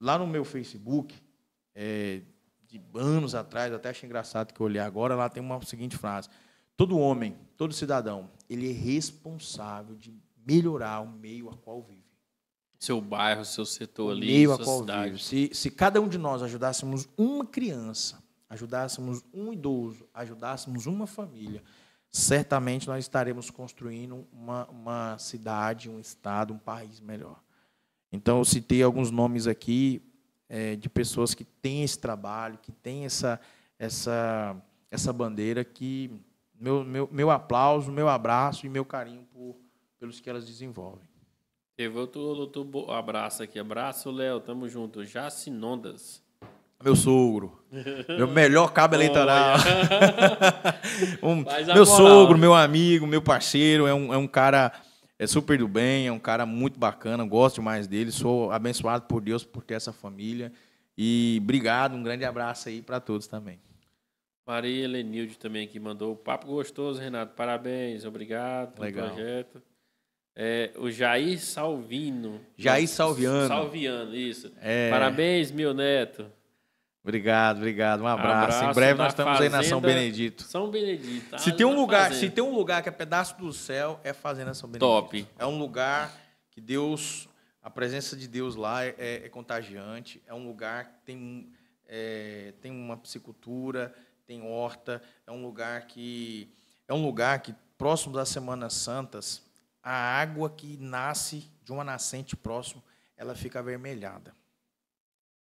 Lá no meu Facebook, é, de anos atrás, até achei engraçado que eu olhei agora, lá tem uma seguinte frase: Todo homem, todo cidadão, ele é responsável de melhorar o meio a qual vive. Seu bairro, seu setor ali, meio a qual cidade. vive. Se, se cada um de nós ajudássemos uma criança, ajudássemos um idoso, ajudássemos uma família, certamente nós estaremos construindo uma, uma cidade, um estado, um país melhor. Então, eu citei alguns nomes aqui é, de pessoas que têm esse trabalho, que têm essa, essa, essa bandeira, que meu, meu, meu aplauso, meu abraço e meu carinho por, pelos que elas desenvolvem. Eu vou tu, abraço aqui, abraço, Léo, tamo junto. já ondas meu sogro, meu melhor cabo eleitoral. um, meu moral. sogro, meu amigo, meu parceiro, é um, é um cara é super do bem, é um cara muito bacana, gosto mais dele, sou abençoado por Deus por ter essa família. E obrigado, um grande abraço aí para todos também. Maria Lenilde também aqui mandou o papo gostoso, Renato. Parabéns, obrigado pelo Legal. projeto. É, o Jair Salvino. Jair Salviano. Salviano, isso. É... Parabéns, meu neto. Obrigado, obrigado. Um abraço. abraço em breve nós estamos aí na São Benedito. São Benedito. Tá? Se tem um lugar, se tem um lugar que é pedaço do céu, é Fazenda São Benedito. Top. É um lugar que Deus, a presença de Deus lá é, é, é contagiante. É um lugar que tem, é, tem uma piscicultura, tem horta. É um lugar que é um lugar que próximo das Semanas Santas, a água que nasce de uma nascente próximo, ela fica avermelhada.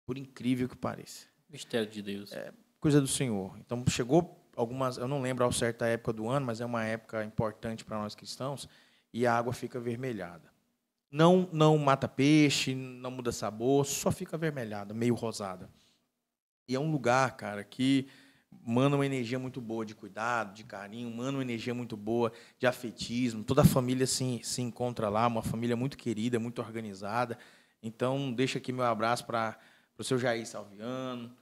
Por incrível que pareça. Mistério de Deus. É, coisa do Senhor. Então chegou algumas, eu não lembro ao certo a época do ano, mas é uma época importante para nós cristãos, e a água fica avermelhada. Não, não mata peixe, não muda sabor, só fica avermelhada, meio rosada. E é um lugar, cara, que manda uma energia muito boa de cuidado, de carinho, manda uma energia muito boa de afetismo. Toda a família se, se encontra lá, uma família muito querida, muito organizada. Então, deixa aqui meu abraço para professor Jair Salviano.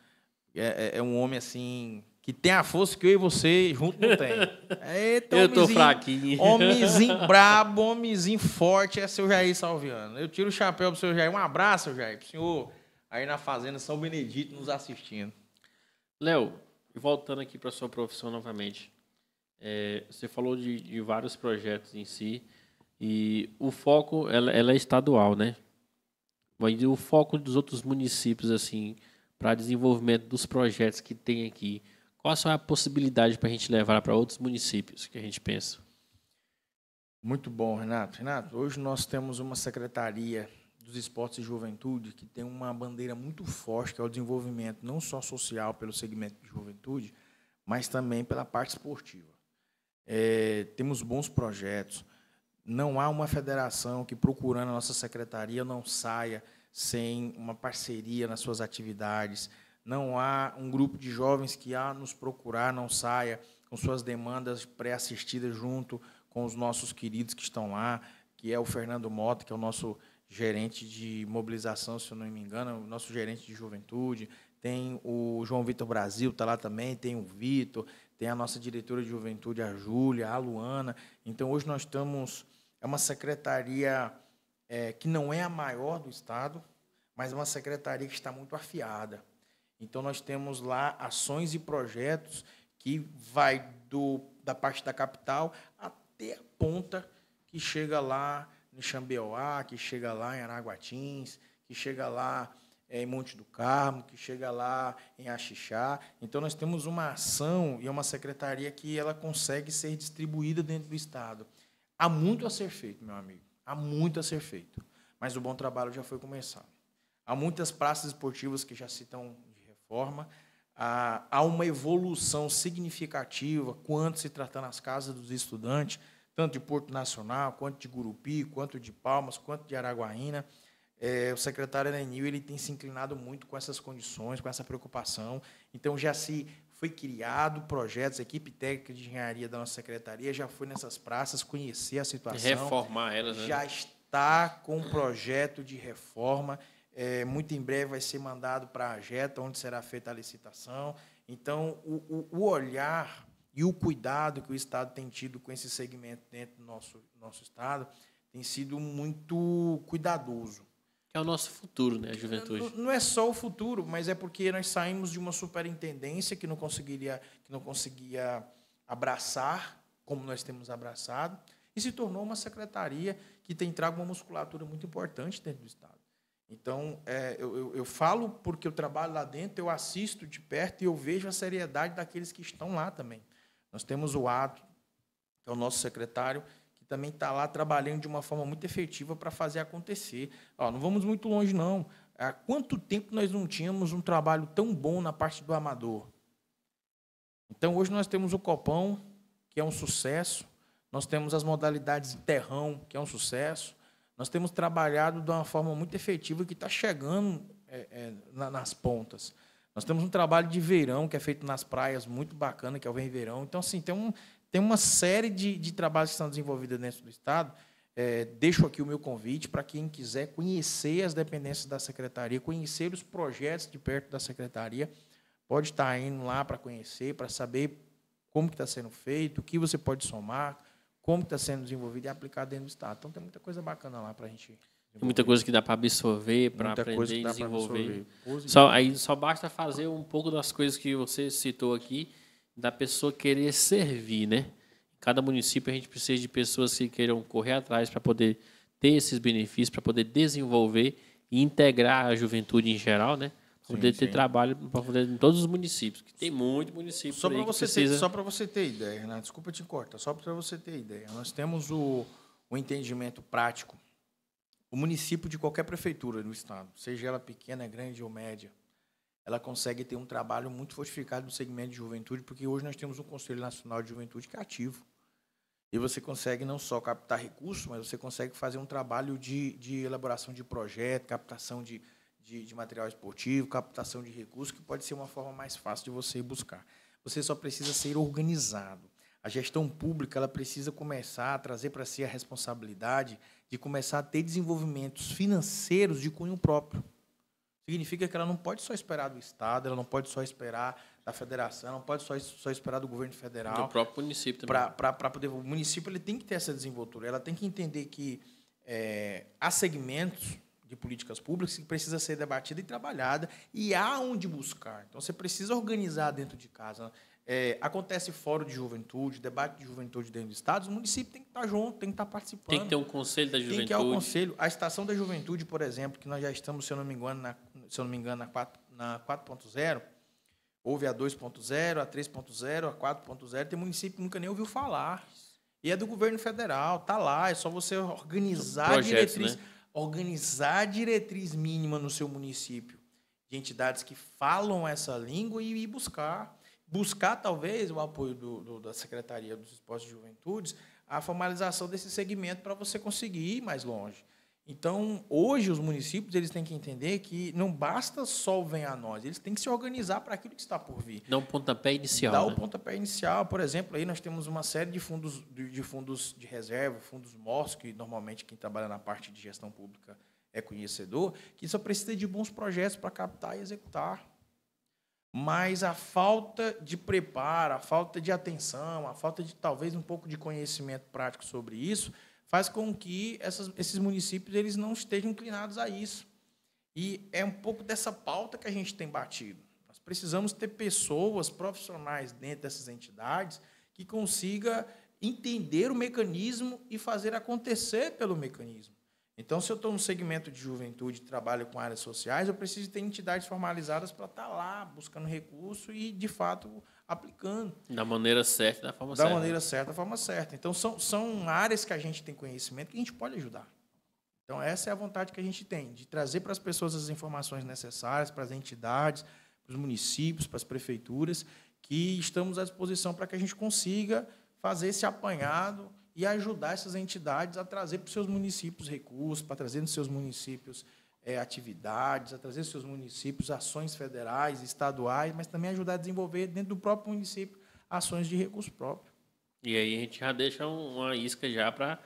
É, é, é, um homem assim que tem a força que eu e você junto não tem. É, Eita, eu tô fraquinho. homemzinho brabo, homemzinho forte é seu Jair Salviano. Eu tiro o chapéu pro seu Jair. Um abraço, seu Jair, pro senhor aí na Fazenda São Benedito nos assistindo. Léo, voltando aqui para sua profissão novamente. É, você falou de, de, vários projetos em si e o foco ela, ela é estadual, né? mas o foco dos outros municípios assim para desenvolvimento dos projetos que tem aqui, qual é a possibilidade para a gente levar para outros municípios que a gente pensa? Muito bom, Renato. Renato, hoje nós temos uma secretaria dos esportes e juventude que tem uma bandeira muito forte que é o desenvolvimento não só social pelo segmento de juventude, mas também pela parte esportiva. É, temos bons projetos não há uma federação que, procurando a nossa secretaria, não saia sem uma parceria nas suas atividades. Não há um grupo de jovens que, a ah, nos procurar, não saia com suas demandas pré-assistidas junto com os nossos queridos que estão lá, que é o Fernando Mota, que é o nosso gerente de mobilização, se eu não me engano, é o nosso gerente de juventude. Tem o João Vitor Brasil, está lá também, tem o Vitor, tem a nossa diretora de juventude, a Júlia, a Luana. Então, hoje nós estamos é uma secretaria é, que não é a maior do Estado, mas é uma secretaria que está muito afiada. Então, nós temos lá ações e projetos que vai do, da parte da capital até a ponta que chega lá em Xambeoá, que chega lá em Araguatins, que chega lá é, em Monte do Carmo, que chega lá em Axixá. Então, nós temos uma ação e é uma secretaria que ela consegue ser distribuída dentro do Estado. Há muito a ser feito, meu amigo. Há muito a ser feito. Mas o bom trabalho já foi começado. Há muitas praças esportivas que já se estão de reforma. Há uma evolução significativa quanto se tratando as casas dos estudantes, tanto de Porto Nacional, quanto de Gurupi, quanto de Palmas, quanto de Araguaína. É, o secretário Ananil ele tem se inclinado muito com essas condições, com essa preocupação. Então já se foi criado projetos, a equipe técnica de engenharia da nossa secretaria já foi nessas praças conhecer a situação. Reformar elas, né? Já está com um projeto de reforma. É, muito em breve vai ser mandado para a JETA, onde será feita a licitação. Então, o, o, o, olhar e o cuidado que o Estado tem tido com esse segmento dentro do nosso, nosso Estado tem sido muito cuidadoso é o nosso futuro, né, a juventude. Não, não, é só o futuro, mas é porque nós saímos de uma superintendência que não conseguiria, que não conseguia abraçar como nós temos abraçado e se tornou uma secretaria que tem trago uma musculatura muito importante dentro do estado. Então, é, eu, eu, eu, falo porque eu trabalho lá dentro, eu assisto de perto e eu vejo a seriedade daqueles que estão lá também. Nós temos o Ato, que é o nosso secretário, que também está lá trabalhando de uma forma muito efetiva para fazer acontecer. Ó, não vamos muito longe, não. Há quanto tempo nós não tínhamos um trabalho tão bom na parte do amador? Então, hoje nós temos o Copão, que é um sucesso, nós temos as modalidades de terrão, que é um sucesso, nós temos trabalhado de uma forma muito efetiva que está chegando é, é, nas pontas. Nós temos um trabalho de verão que é feito nas praias, muito bacana, que é o Vem Verão. Então, assim, tem um, tem uma série de, de trabalhos que estão desenvolvidos dentro do Estado. É, deixo aqui o meu convite para quem quiser conhecer as dependências da Secretaria, conhecer os projetos de perto da Secretaria. Pode estar indo lá para conhecer, para saber como está sendo feito, o que você pode somar, como está sendo desenvolvido e aplicado dentro do Estado. Então, tem muita coisa bacana lá para a gente tem muita coisa que dá para absorver, para aprender e desenvolver. Só, aí só basta fazer um pouco das coisas que você citou aqui da pessoa querer servir, né? Cada município a gente precisa de pessoas que queiram correr atrás para poder ter esses benefícios, para poder desenvolver e integrar a juventude em geral, né? Sim, poder ter sim. trabalho para poder em todos os municípios, que tem muito município só para você precisa... ter, só para você ter ideia, Renato, desculpa te cortar, só para você ter ideia. Nós temos o, o entendimento prático. O município de qualquer prefeitura do estado, seja ela pequena, grande ou média, ela consegue ter um trabalho muito fortificado no segmento de juventude, porque hoje nós temos um Conselho Nacional de Juventude que é ativo. E você consegue não só captar recursos, mas você consegue fazer um trabalho de, de elaboração de projeto, captação de, de, de material esportivo, captação de recursos, que pode ser uma forma mais fácil de você buscar. Você só precisa ser organizado. A gestão pública ela precisa começar a trazer para si a responsabilidade de começar a ter desenvolvimentos financeiros de cunho próprio significa que ela não pode só esperar do Estado, ela não pode só esperar da federação, não pode só, só esperar do governo federal. Do próprio município também. Para poder. O município ele tem que ter essa desenvoltura, ela tem que entender que é, há segmentos de políticas públicas que precisa ser debatida e trabalhada, e há onde buscar. Então, você precisa organizar dentro de casa. É, acontece fórum de juventude, debate de juventude dentro do Estado, o município tem que estar junto, tem que estar participando. Tem que ter um conselho da juventude. Tem que ter um conselho. A estação da juventude, por exemplo, que nós já estamos, se eu não me engano, na se eu não me engano, na 4.0, houve a 2.0, a 3.0, a 4.0, tem município que nunca nem ouviu falar. E é do governo federal, tá lá, é só você organizar Projetos, a né? diretriz, né? organizar a diretriz mínima no seu município de entidades que falam essa língua e ir buscar, buscar talvez o apoio do, do, da Secretaria dos Esportes e Juventudes a formalização desse segmento para você conseguir ir mais longe. Então, hoje os municípios eles têm que entender que não basta só o venha a nós, eles têm que se organizar para aquilo que está por vir. Dá um pontapé inicial. Dá né? o pontapé inicial, por exemplo, aí nós temos uma série de fundos de, fundos de reserva, fundos mortos, que normalmente quem trabalha na parte de gestão pública é conhecedor, que só precisa de bons projetos para captar e executar. Mas a falta de preparo, a falta de atenção, a falta de talvez um pouco de conhecimento prático sobre isso, faz com que essas, esses municípios eles não estejam inclinados a isso. E é um pouco dessa pauta que a gente tem batido. Nós precisamos ter pessoas profissionais dentro dessas entidades que consiga entender o mecanismo e fazer acontecer pelo mecanismo. Então, se eu estou no segmento de juventude trabalho com áreas sociais, eu preciso ter entidades formalizadas para estar lá buscando recurso e, de fato, aplicando. Da maneira certa, da forma da certa. Da né? maneira certa, da forma certa. Então, são, são áreas que a gente tem conhecimento que a gente pode ajudar. Então, essa é a vontade que a gente tem, de trazer para as pessoas as informações necessárias, para as entidades, para os municípios, para as prefeituras, que estamos à disposição para que a gente consiga fazer esse apanhado e ajudar essas entidades a trazer para os seus municípios recursos, para trazer nos seus municípios é, atividades, a trazer seus municípios ações federais, estaduais, mas também ajudar a desenvolver dentro do próprio município ações de recurso próprio. E aí a gente já deixa uma isca já para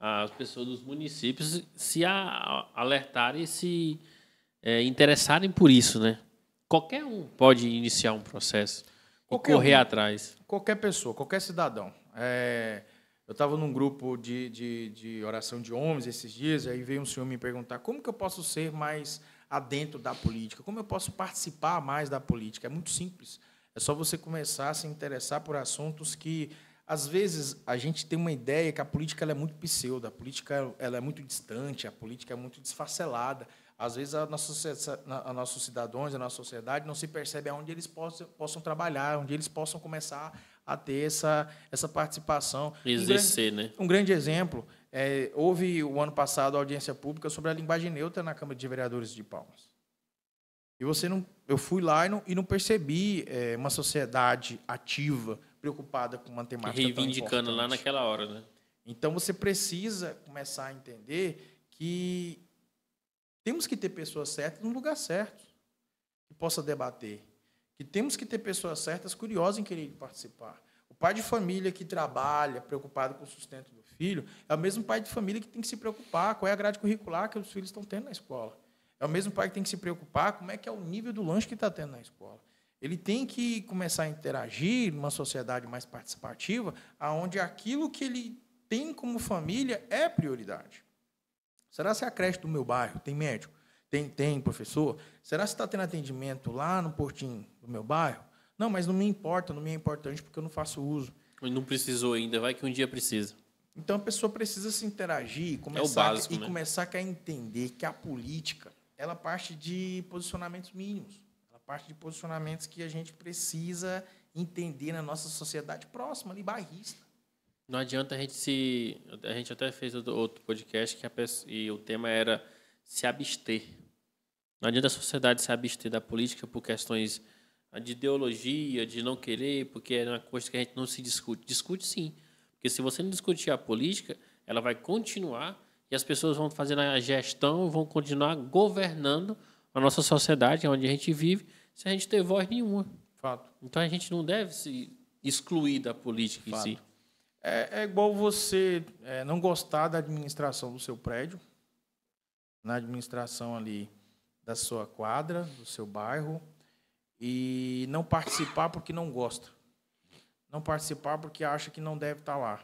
as pessoas dos municípios se alertarem e se é, interessarem por isso, né? Qualquer um pode iniciar um processo qualquer correr um, atrás. Qualquer pessoa, qualquer cidadão. É, eu estava num grupo de, de, de, oração de homens esses dias, e aí veio um senhor me perguntar como que eu posso ser mais adentro da política, como eu posso participar mais da política. É muito simples. É só você começar a se interessar por assuntos que, às vezes, a gente tem uma ideia que a política é muito pseudo, a política ela é muito distante, a política é muito desfacelada. Às vezes, a nossa, a nossos cidadãos, a nossa sociedade não se percebe aonde eles possam, possam trabalhar, onde eles possam começar a ter essa, essa participação. Exercer, um grande, né? Um grande exemplo. É, houve, o ano passado, audiência pública sobre a linguagem neutra na Câmara de Vereadores de Palmas. E você não, eu fui lá e não, e não percebi é, uma sociedade ativa, preocupada com uma temática Reivindicando lá naquela hora, né? Então, você precisa começar a entender que temos que ter pessoas certas no lugar certo, que possa debater, que temos que ter pessoas certas curiosas em querer participar. O pai de família que trabalha, preocupado com o sustento do filho, é o mesmo pai de família que tem que se preocupar qual é a grade curricular que os filhos estão tendo na escola. É o mesmo pai que tem que se preocupar como é que é o nível do lanche que está tendo na escola. Ele tem que começar a interagir numa sociedade mais participativa, aonde aquilo que ele tem como família é prioridade. Será se a creche do meu bairro tem médico? Tem, tem, professor. Será que está tendo atendimento lá no Portinho do meu bairro? Não, mas não me importa, não me é importante porque eu não faço uso. Não precisou ainda, vai que um dia precisa. Então a pessoa precisa se interagir é começar é básico, a, e né? começar a entender que a política ela parte de posicionamentos mínimos, ela parte de posicionamentos que a gente precisa entender na nossa sociedade próxima, ali bairrista. Não adianta a gente se, a gente até fez outro podcast que a e o tema era se abster não adianta a sociedade se abster da política por questões de ideologia, de não querer, porque é uma coisa que a gente não se discute. Discute sim, porque se você não discutir a política, ela vai continuar e as pessoas vão fazer a gestão, vão continuar governando a nossa sociedade, onde a gente vive, sem a gente ter voz nenhuma. Fato. Então a gente não deve se excluir da política Fato. em si. É, é igual você é, não gostar da administração do seu prédio, na administração ali da sua quadra, do seu bairro, e não participar porque não gosta. Não participar porque acha que não deve estar lá.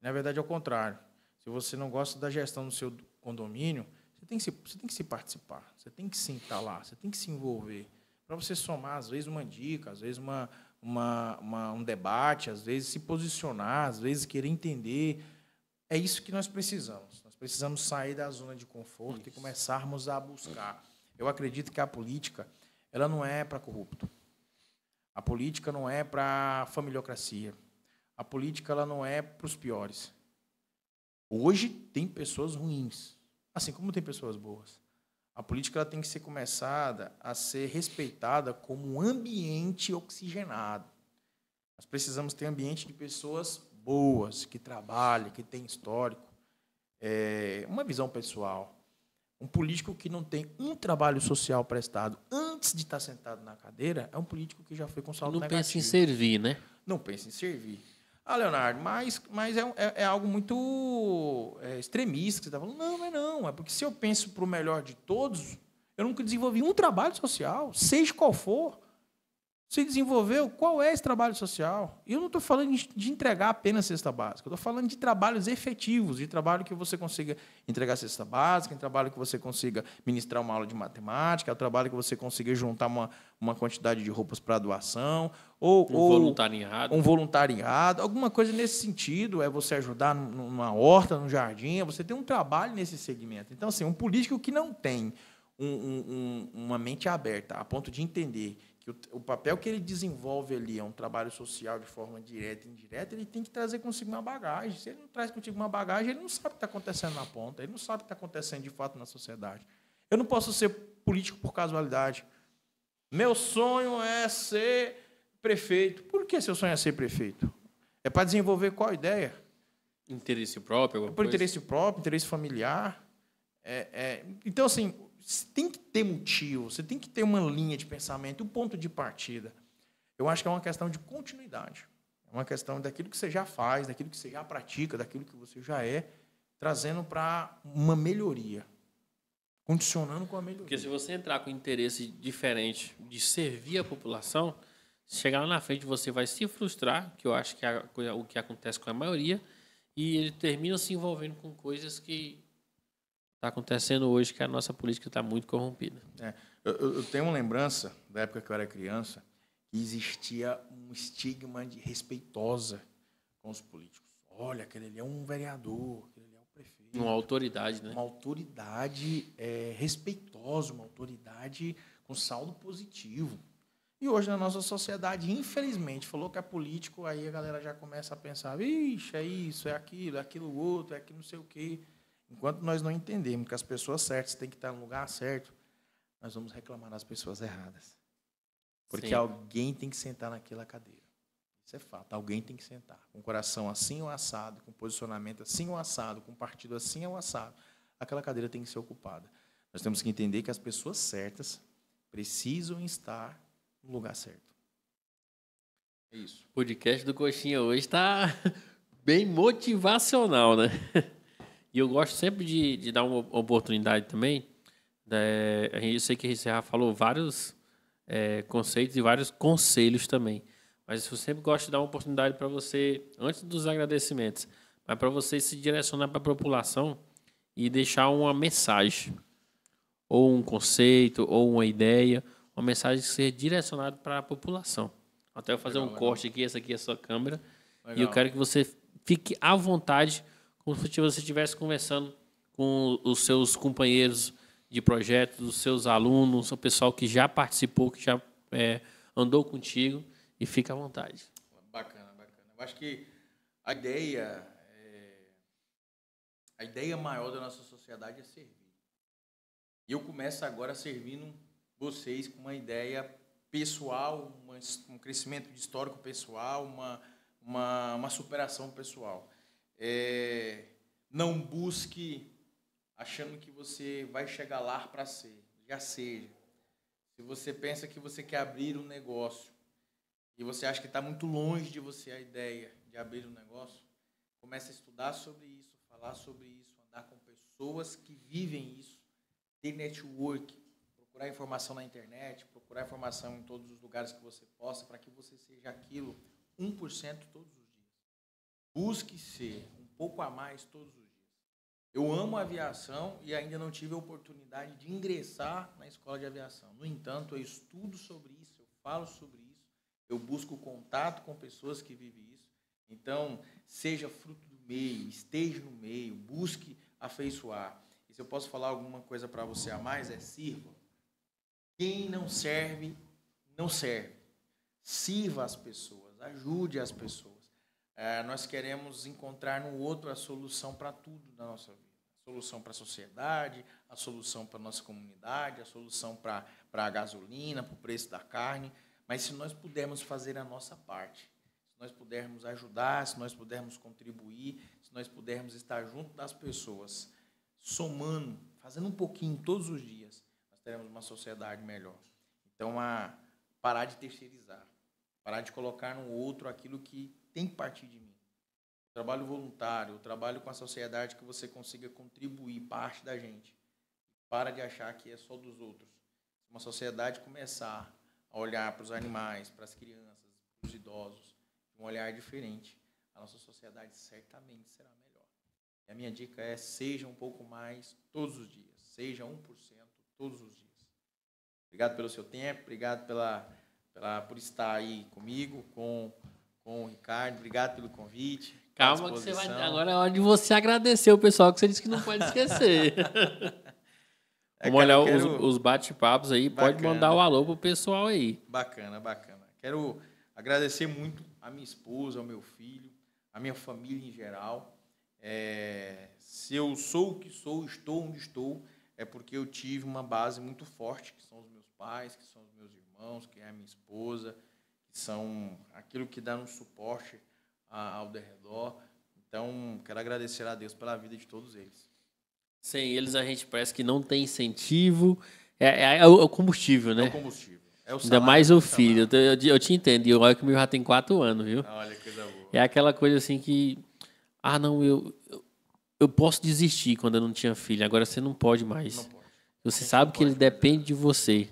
Na verdade, é o contrário. Se você não gosta da gestão do seu condomínio, você tem que se, você tem que se participar, você tem que se estar lá, você tem que se envolver. Para você somar, às vezes, uma dica, às vezes, uma, uma, uma, um debate, às vezes, se posicionar, às vezes, querer entender. É isso que nós precisamos precisamos sair da zona de conforto Isso. e começarmos a buscar. Eu acredito que a política ela não é para corrupto. A política não é para familiocracia. A política ela não é para os piores. Hoje tem pessoas ruins, assim como tem pessoas boas. A política ela tem que ser começada a ser respeitada como um ambiente oxigenado. Nós precisamos ter ambiente de pessoas boas, que trabalham, que têm histórico, é, uma visão pessoal. Um político que não tem um trabalho social prestado antes de estar sentado na cadeira é um político que já foi com saldo não negativo. Não pensa em servir, né? Não pensa em servir. Ah, Leonardo, mas, mas é, é, é algo muito é, extremista que você está falando. Não, é não. É porque se eu penso para o melhor de todos, eu nunca desenvolvi um trabalho social, seja qual for se desenvolveu, qual é esse trabalho social? E eu não estou falando de entregar apenas cesta básica, eu estou falando de trabalhos efetivos, de trabalho que você consiga entregar cesta básica, de trabalho que você consiga ministrar uma aula de matemática, de é trabalho que você consiga juntar uma, uma quantidade de roupas para doação, ou um ou voluntariado. Um voluntariado, alguma coisa nesse sentido, é você ajudar numa horta, num jardim, é você tem um trabalho nesse segmento. Então, assim, um político que não tem um, um, uma mente aberta a ponto de entender que o, o papel que ele desenvolve ali é um trabalho social de forma direta e indireta, ele tem que trazer consigo uma bagagem. Se ele não traz consigo uma bagagem, ele não sabe o que está acontecendo na ponta, ele não sabe o que está acontecendo de fato na sociedade. Eu não posso ser político por casualidade. Meu sonho é ser prefeito. Por que seu sonho é ser prefeito? É para desenvolver qual ideia? Interesse próprio? É por coisa? interesse próprio, interesse familiar. É, é... Então, assim, você tem que ter motivo, você tem que ter uma linha de pensamento, um ponto de partida. Eu acho que é uma questão de continuidade. É uma questão daquilo que você já faz, daquilo que você já pratica, daquilo que você já é, trazendo para uma melhoria. Condicionando com a melhoria. Porque se você entrar com interesse diferente de servir a população, chegar lá na frente você vai se frustrar, que eu acho que é o que acontece com a maioria, e ele termina se envolvendo com coisas que está acontecendo hoje, que a nossa política está muito corrompida. É, eu, eu, tenho uma lembrança da época que eu era criança, que existia um estigma de respeitosa com os políticos. Olha, aquele ali é um vereador, aquele ali é um prefeito. Uma autoridade, né? Uma autoridade é, respeitosa, uma autoridade com saldo positivo. E hoje na nossa sociedade, infelizmente, falou que é político, aí a galera já começa a pensar, ixi, é isso, é aquilo, é aquilo outro, é que não sei o quê. Enquanto nós não entendermos que as pessoas certas têm que estar no lugar certo, nós vamos reclamar das pessoas erradas. Porque Sim. alguém tem que sentar naquela cadeira. Isso é fato. Alguém tem que sentar. Com o coração assim ou assado, com posicionamento assim ou assado, com partido assim ou assado, aquela cadeira tem que ser ocupada. Nós temos que entender que as pessoas certas precisam estar no lugar certo. É isso. O podcast do Coxinha hoje está bem motivacional, né? E eu gosto sempre de, de dar uma oportunidade também. Né, a Eu sei que a Serra falou vários é, conceitos e vários conselhos também. Mas eu sempre gosto de dar uma oportunidade para você, antes dos agradecimentos, mas para você se direcionar para a população e deixar uma mensagem, ou um conceito, ou uma ideia, uma mensagem que seja direcionada para a população. Até eu fazer legal, um legal. corte aqui, essa aqui é a sua câmera, legal. e eu quero que você fique à vontade como se você estivesse conversando com os seus companheiros de projeto, os seus alunos, o pessoal que já participou, que já é, andou contigo, e fica à vontade. Bacana, bacana. Eu acho que a ideia, é... a ideia maior da nossa sociedade é servir. E eu começo agora servindo vocês com uma ideia pessoal, um crescimento histórico pessoal, uma, uma, uma superação pessoal. É, não busque achando que você vai chegar lá para ser. Já seja. Se você pensa que você quer abrir um negócio e você acha que está muito longe de você a ideia de abrir um negócio, comece a estudar sobre isso, falar sobre isso, andar com pessoas que vivem isso, ter network, procurar informação na internet, procurar informação em todos os lugares que você possa, para que você seja aquilo 1% todos os Busque ser um pouco a mais todos os dias. Eu amo a aviação e ainda não tive a oportunidade de ingressar na escola de aviação. No entanto, eu estudo sobre isso, eu falo sobre isso, eu busco contato com pessoas que vivem isso. Então, seja fruto do meio, esteja no meio, busque afeiçoar. E se eu posso falar alguma coisa para você a mais, é sirva. Quem não serve, não serve. Sirva as pessoas, ajude as pessoas é, nós queremos encontrar no outro a solução para tudo da nossa vida. A solução para a sociedade, a solução para a nossa comunidade, a solução para a gasolina, para o preço da carne. Mas se nós pudermos fazer a nossa parte, se nós pudermos ajudar, se nós pudermos contribuir, se nós pudermos estar junto das pessoas, somando, fazendo um pouquinho todos os dias, nós teremos uma sociedade melhor. Então, a parar de terceirizar, parar de colocar no outro aquilo que tem que partir de mim. O trabalho voluntário, o trabalho com a sociedade que você consiga contribuir, parte da gente. Para de achar que é só dos outros. Se uma sociedade começar a olhar para os animais, para as crianças, para os idosos, um olhar diferente, a nossa sociedade certamente será melhor. E a minha dica é: seja um pouco mais todos os dias, seja 1% todos os dias. Obrigado pelo seu tempo, obrigado pela, pela, por estar aí comigo, com Bom, Ricardo. Obrigado pelo convite. Calma que você vai. Agora é hora de você agradecer o pessoal que você disse que não pode esquecer. é, Vamos olhar quero... os, os bate-papos aí. Bacana. Pode mandar o alô pro pessoal aí. Bacana, bacana. Quero agradecer muito a minha esposa, ao meu filho, à minha família em geral. É, se eu sou o que sou, estou onde estou, é porque eu tive uma base muito forte, que são os meus pais, que são os meus irmãos, que é a minha esposa, são aquilo que dá um suporte ao derredor. Então, quero agradecer a Deus pela vida de todos eles. Sem eles, a gente parece que não tem incentivo. É, é, é o é combustível, né? É o combustível. É o salário, Ainda mais é o filho. Eu, eu, eu, te entendo. E o meu já tem quatro anos, viu? Ah, olha, coisa boa. É aquela coisa assim que... Ah, não, eu, eu, eu posso desistir quando eu não tinha filho. Agora você não pode mais. Não pode. Você sabe que ele depende de você.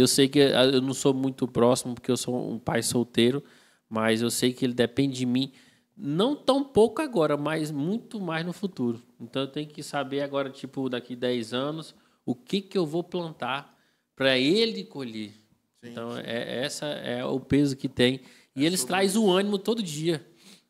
Eu sei que ah, eu não sou muito próximo porque eu sou um pai solteiro, mas eu sei que ele depende de mim não tão pouco agora, mas muito mais no futuro. Então eu tenho que saber agora, tipo, daqui 10 anos, o que, que eu vou plantar para ele colher. Sim, então sim. é essa é o peso que tem e é eles traz isso. o ânimo todo dia.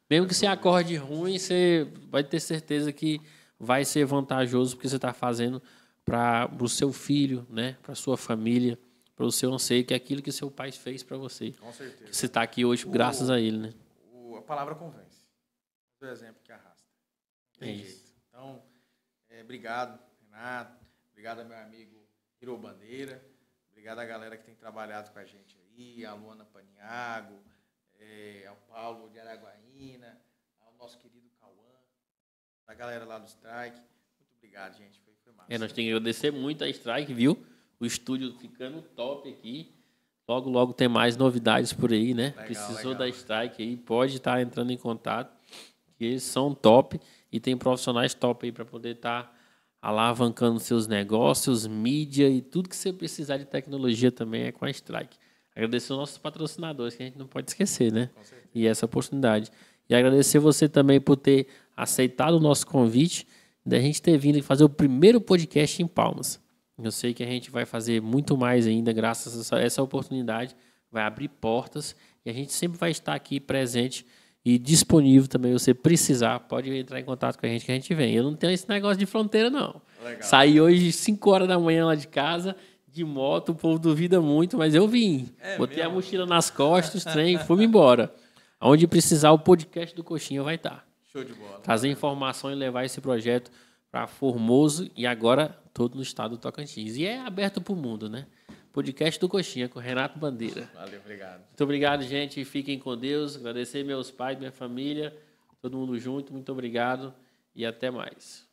Mesmo que você acorde ruim, você vai ter certeza que vai ser vantajoso porque você está fazendo para o seu filho, né, para sua família para você não ser que é aquilo que seu pai fez para você. Com certeza. Que você está aqui hoje o, graças a ele, né? O, a palavra convence. É o exemplo que arrasta. Tem é jeito. isso. Então, é, obrigado, Renato. Obrigado meu amigo Hiro Bandeira. Obrigado à galera que tem trabalhado com a gente aí, a Luana Paniago, é, ao Paulo de Araguaína, ao nosso querido Cauã, a galera lá do Strike. Muito obrigado, gente. Foi, foi massa. É, nós temos que agradecer muito a Strike, viu? o estúdio ficando top aqui. Logo, logo tem mais novidades por aí, né? Legal, Precisou legal. da strike aí, pode estar tá entrando em contato. Que eles são top e tem profissionais top aí para poder estar tá alavancando seus negócios, mídia e tudo que você precisar de tecnologia também é com a Strike. Agradecer aos nossos patrocinadores, que a gente não pode esquecer, né? E essa oportunidade. E agradecer você também por ter aceitado o nosso convite, da gente ter vindo fazer o primeiro podcast em Palmas. Eu sei que a gente vai fazer muito mais ainda, graças a essa, essa oportunidade, vai abrir portas e a gente sempre vai estar aqui presente e disponível também. Você precisar, pode entrar em contato com a gente que a gente vem. Eu não tenho esse negócio de fronteira, não. Legal. Saí hoje 5 horas da manhã lá de casa, de moto, o povo duvida muito, mas eu vim. É Botei mesmo? a mochila nas costas, trem, fui embora. Onde precisar, o podcast do Coxinha vai estar. Show de bola. Trazer informação e levar esse projeto para Formoso e agora todo no estado do Tocantins. E é aberto para o mundo, né? Podcast do Coxinha com Renato Bandeira. Valeu, obrigado. Muito obrigado, gente. Fiquem com Deus. Agradecer meus pais, minha família, todo mundo junto. Muito obrigado e até mais.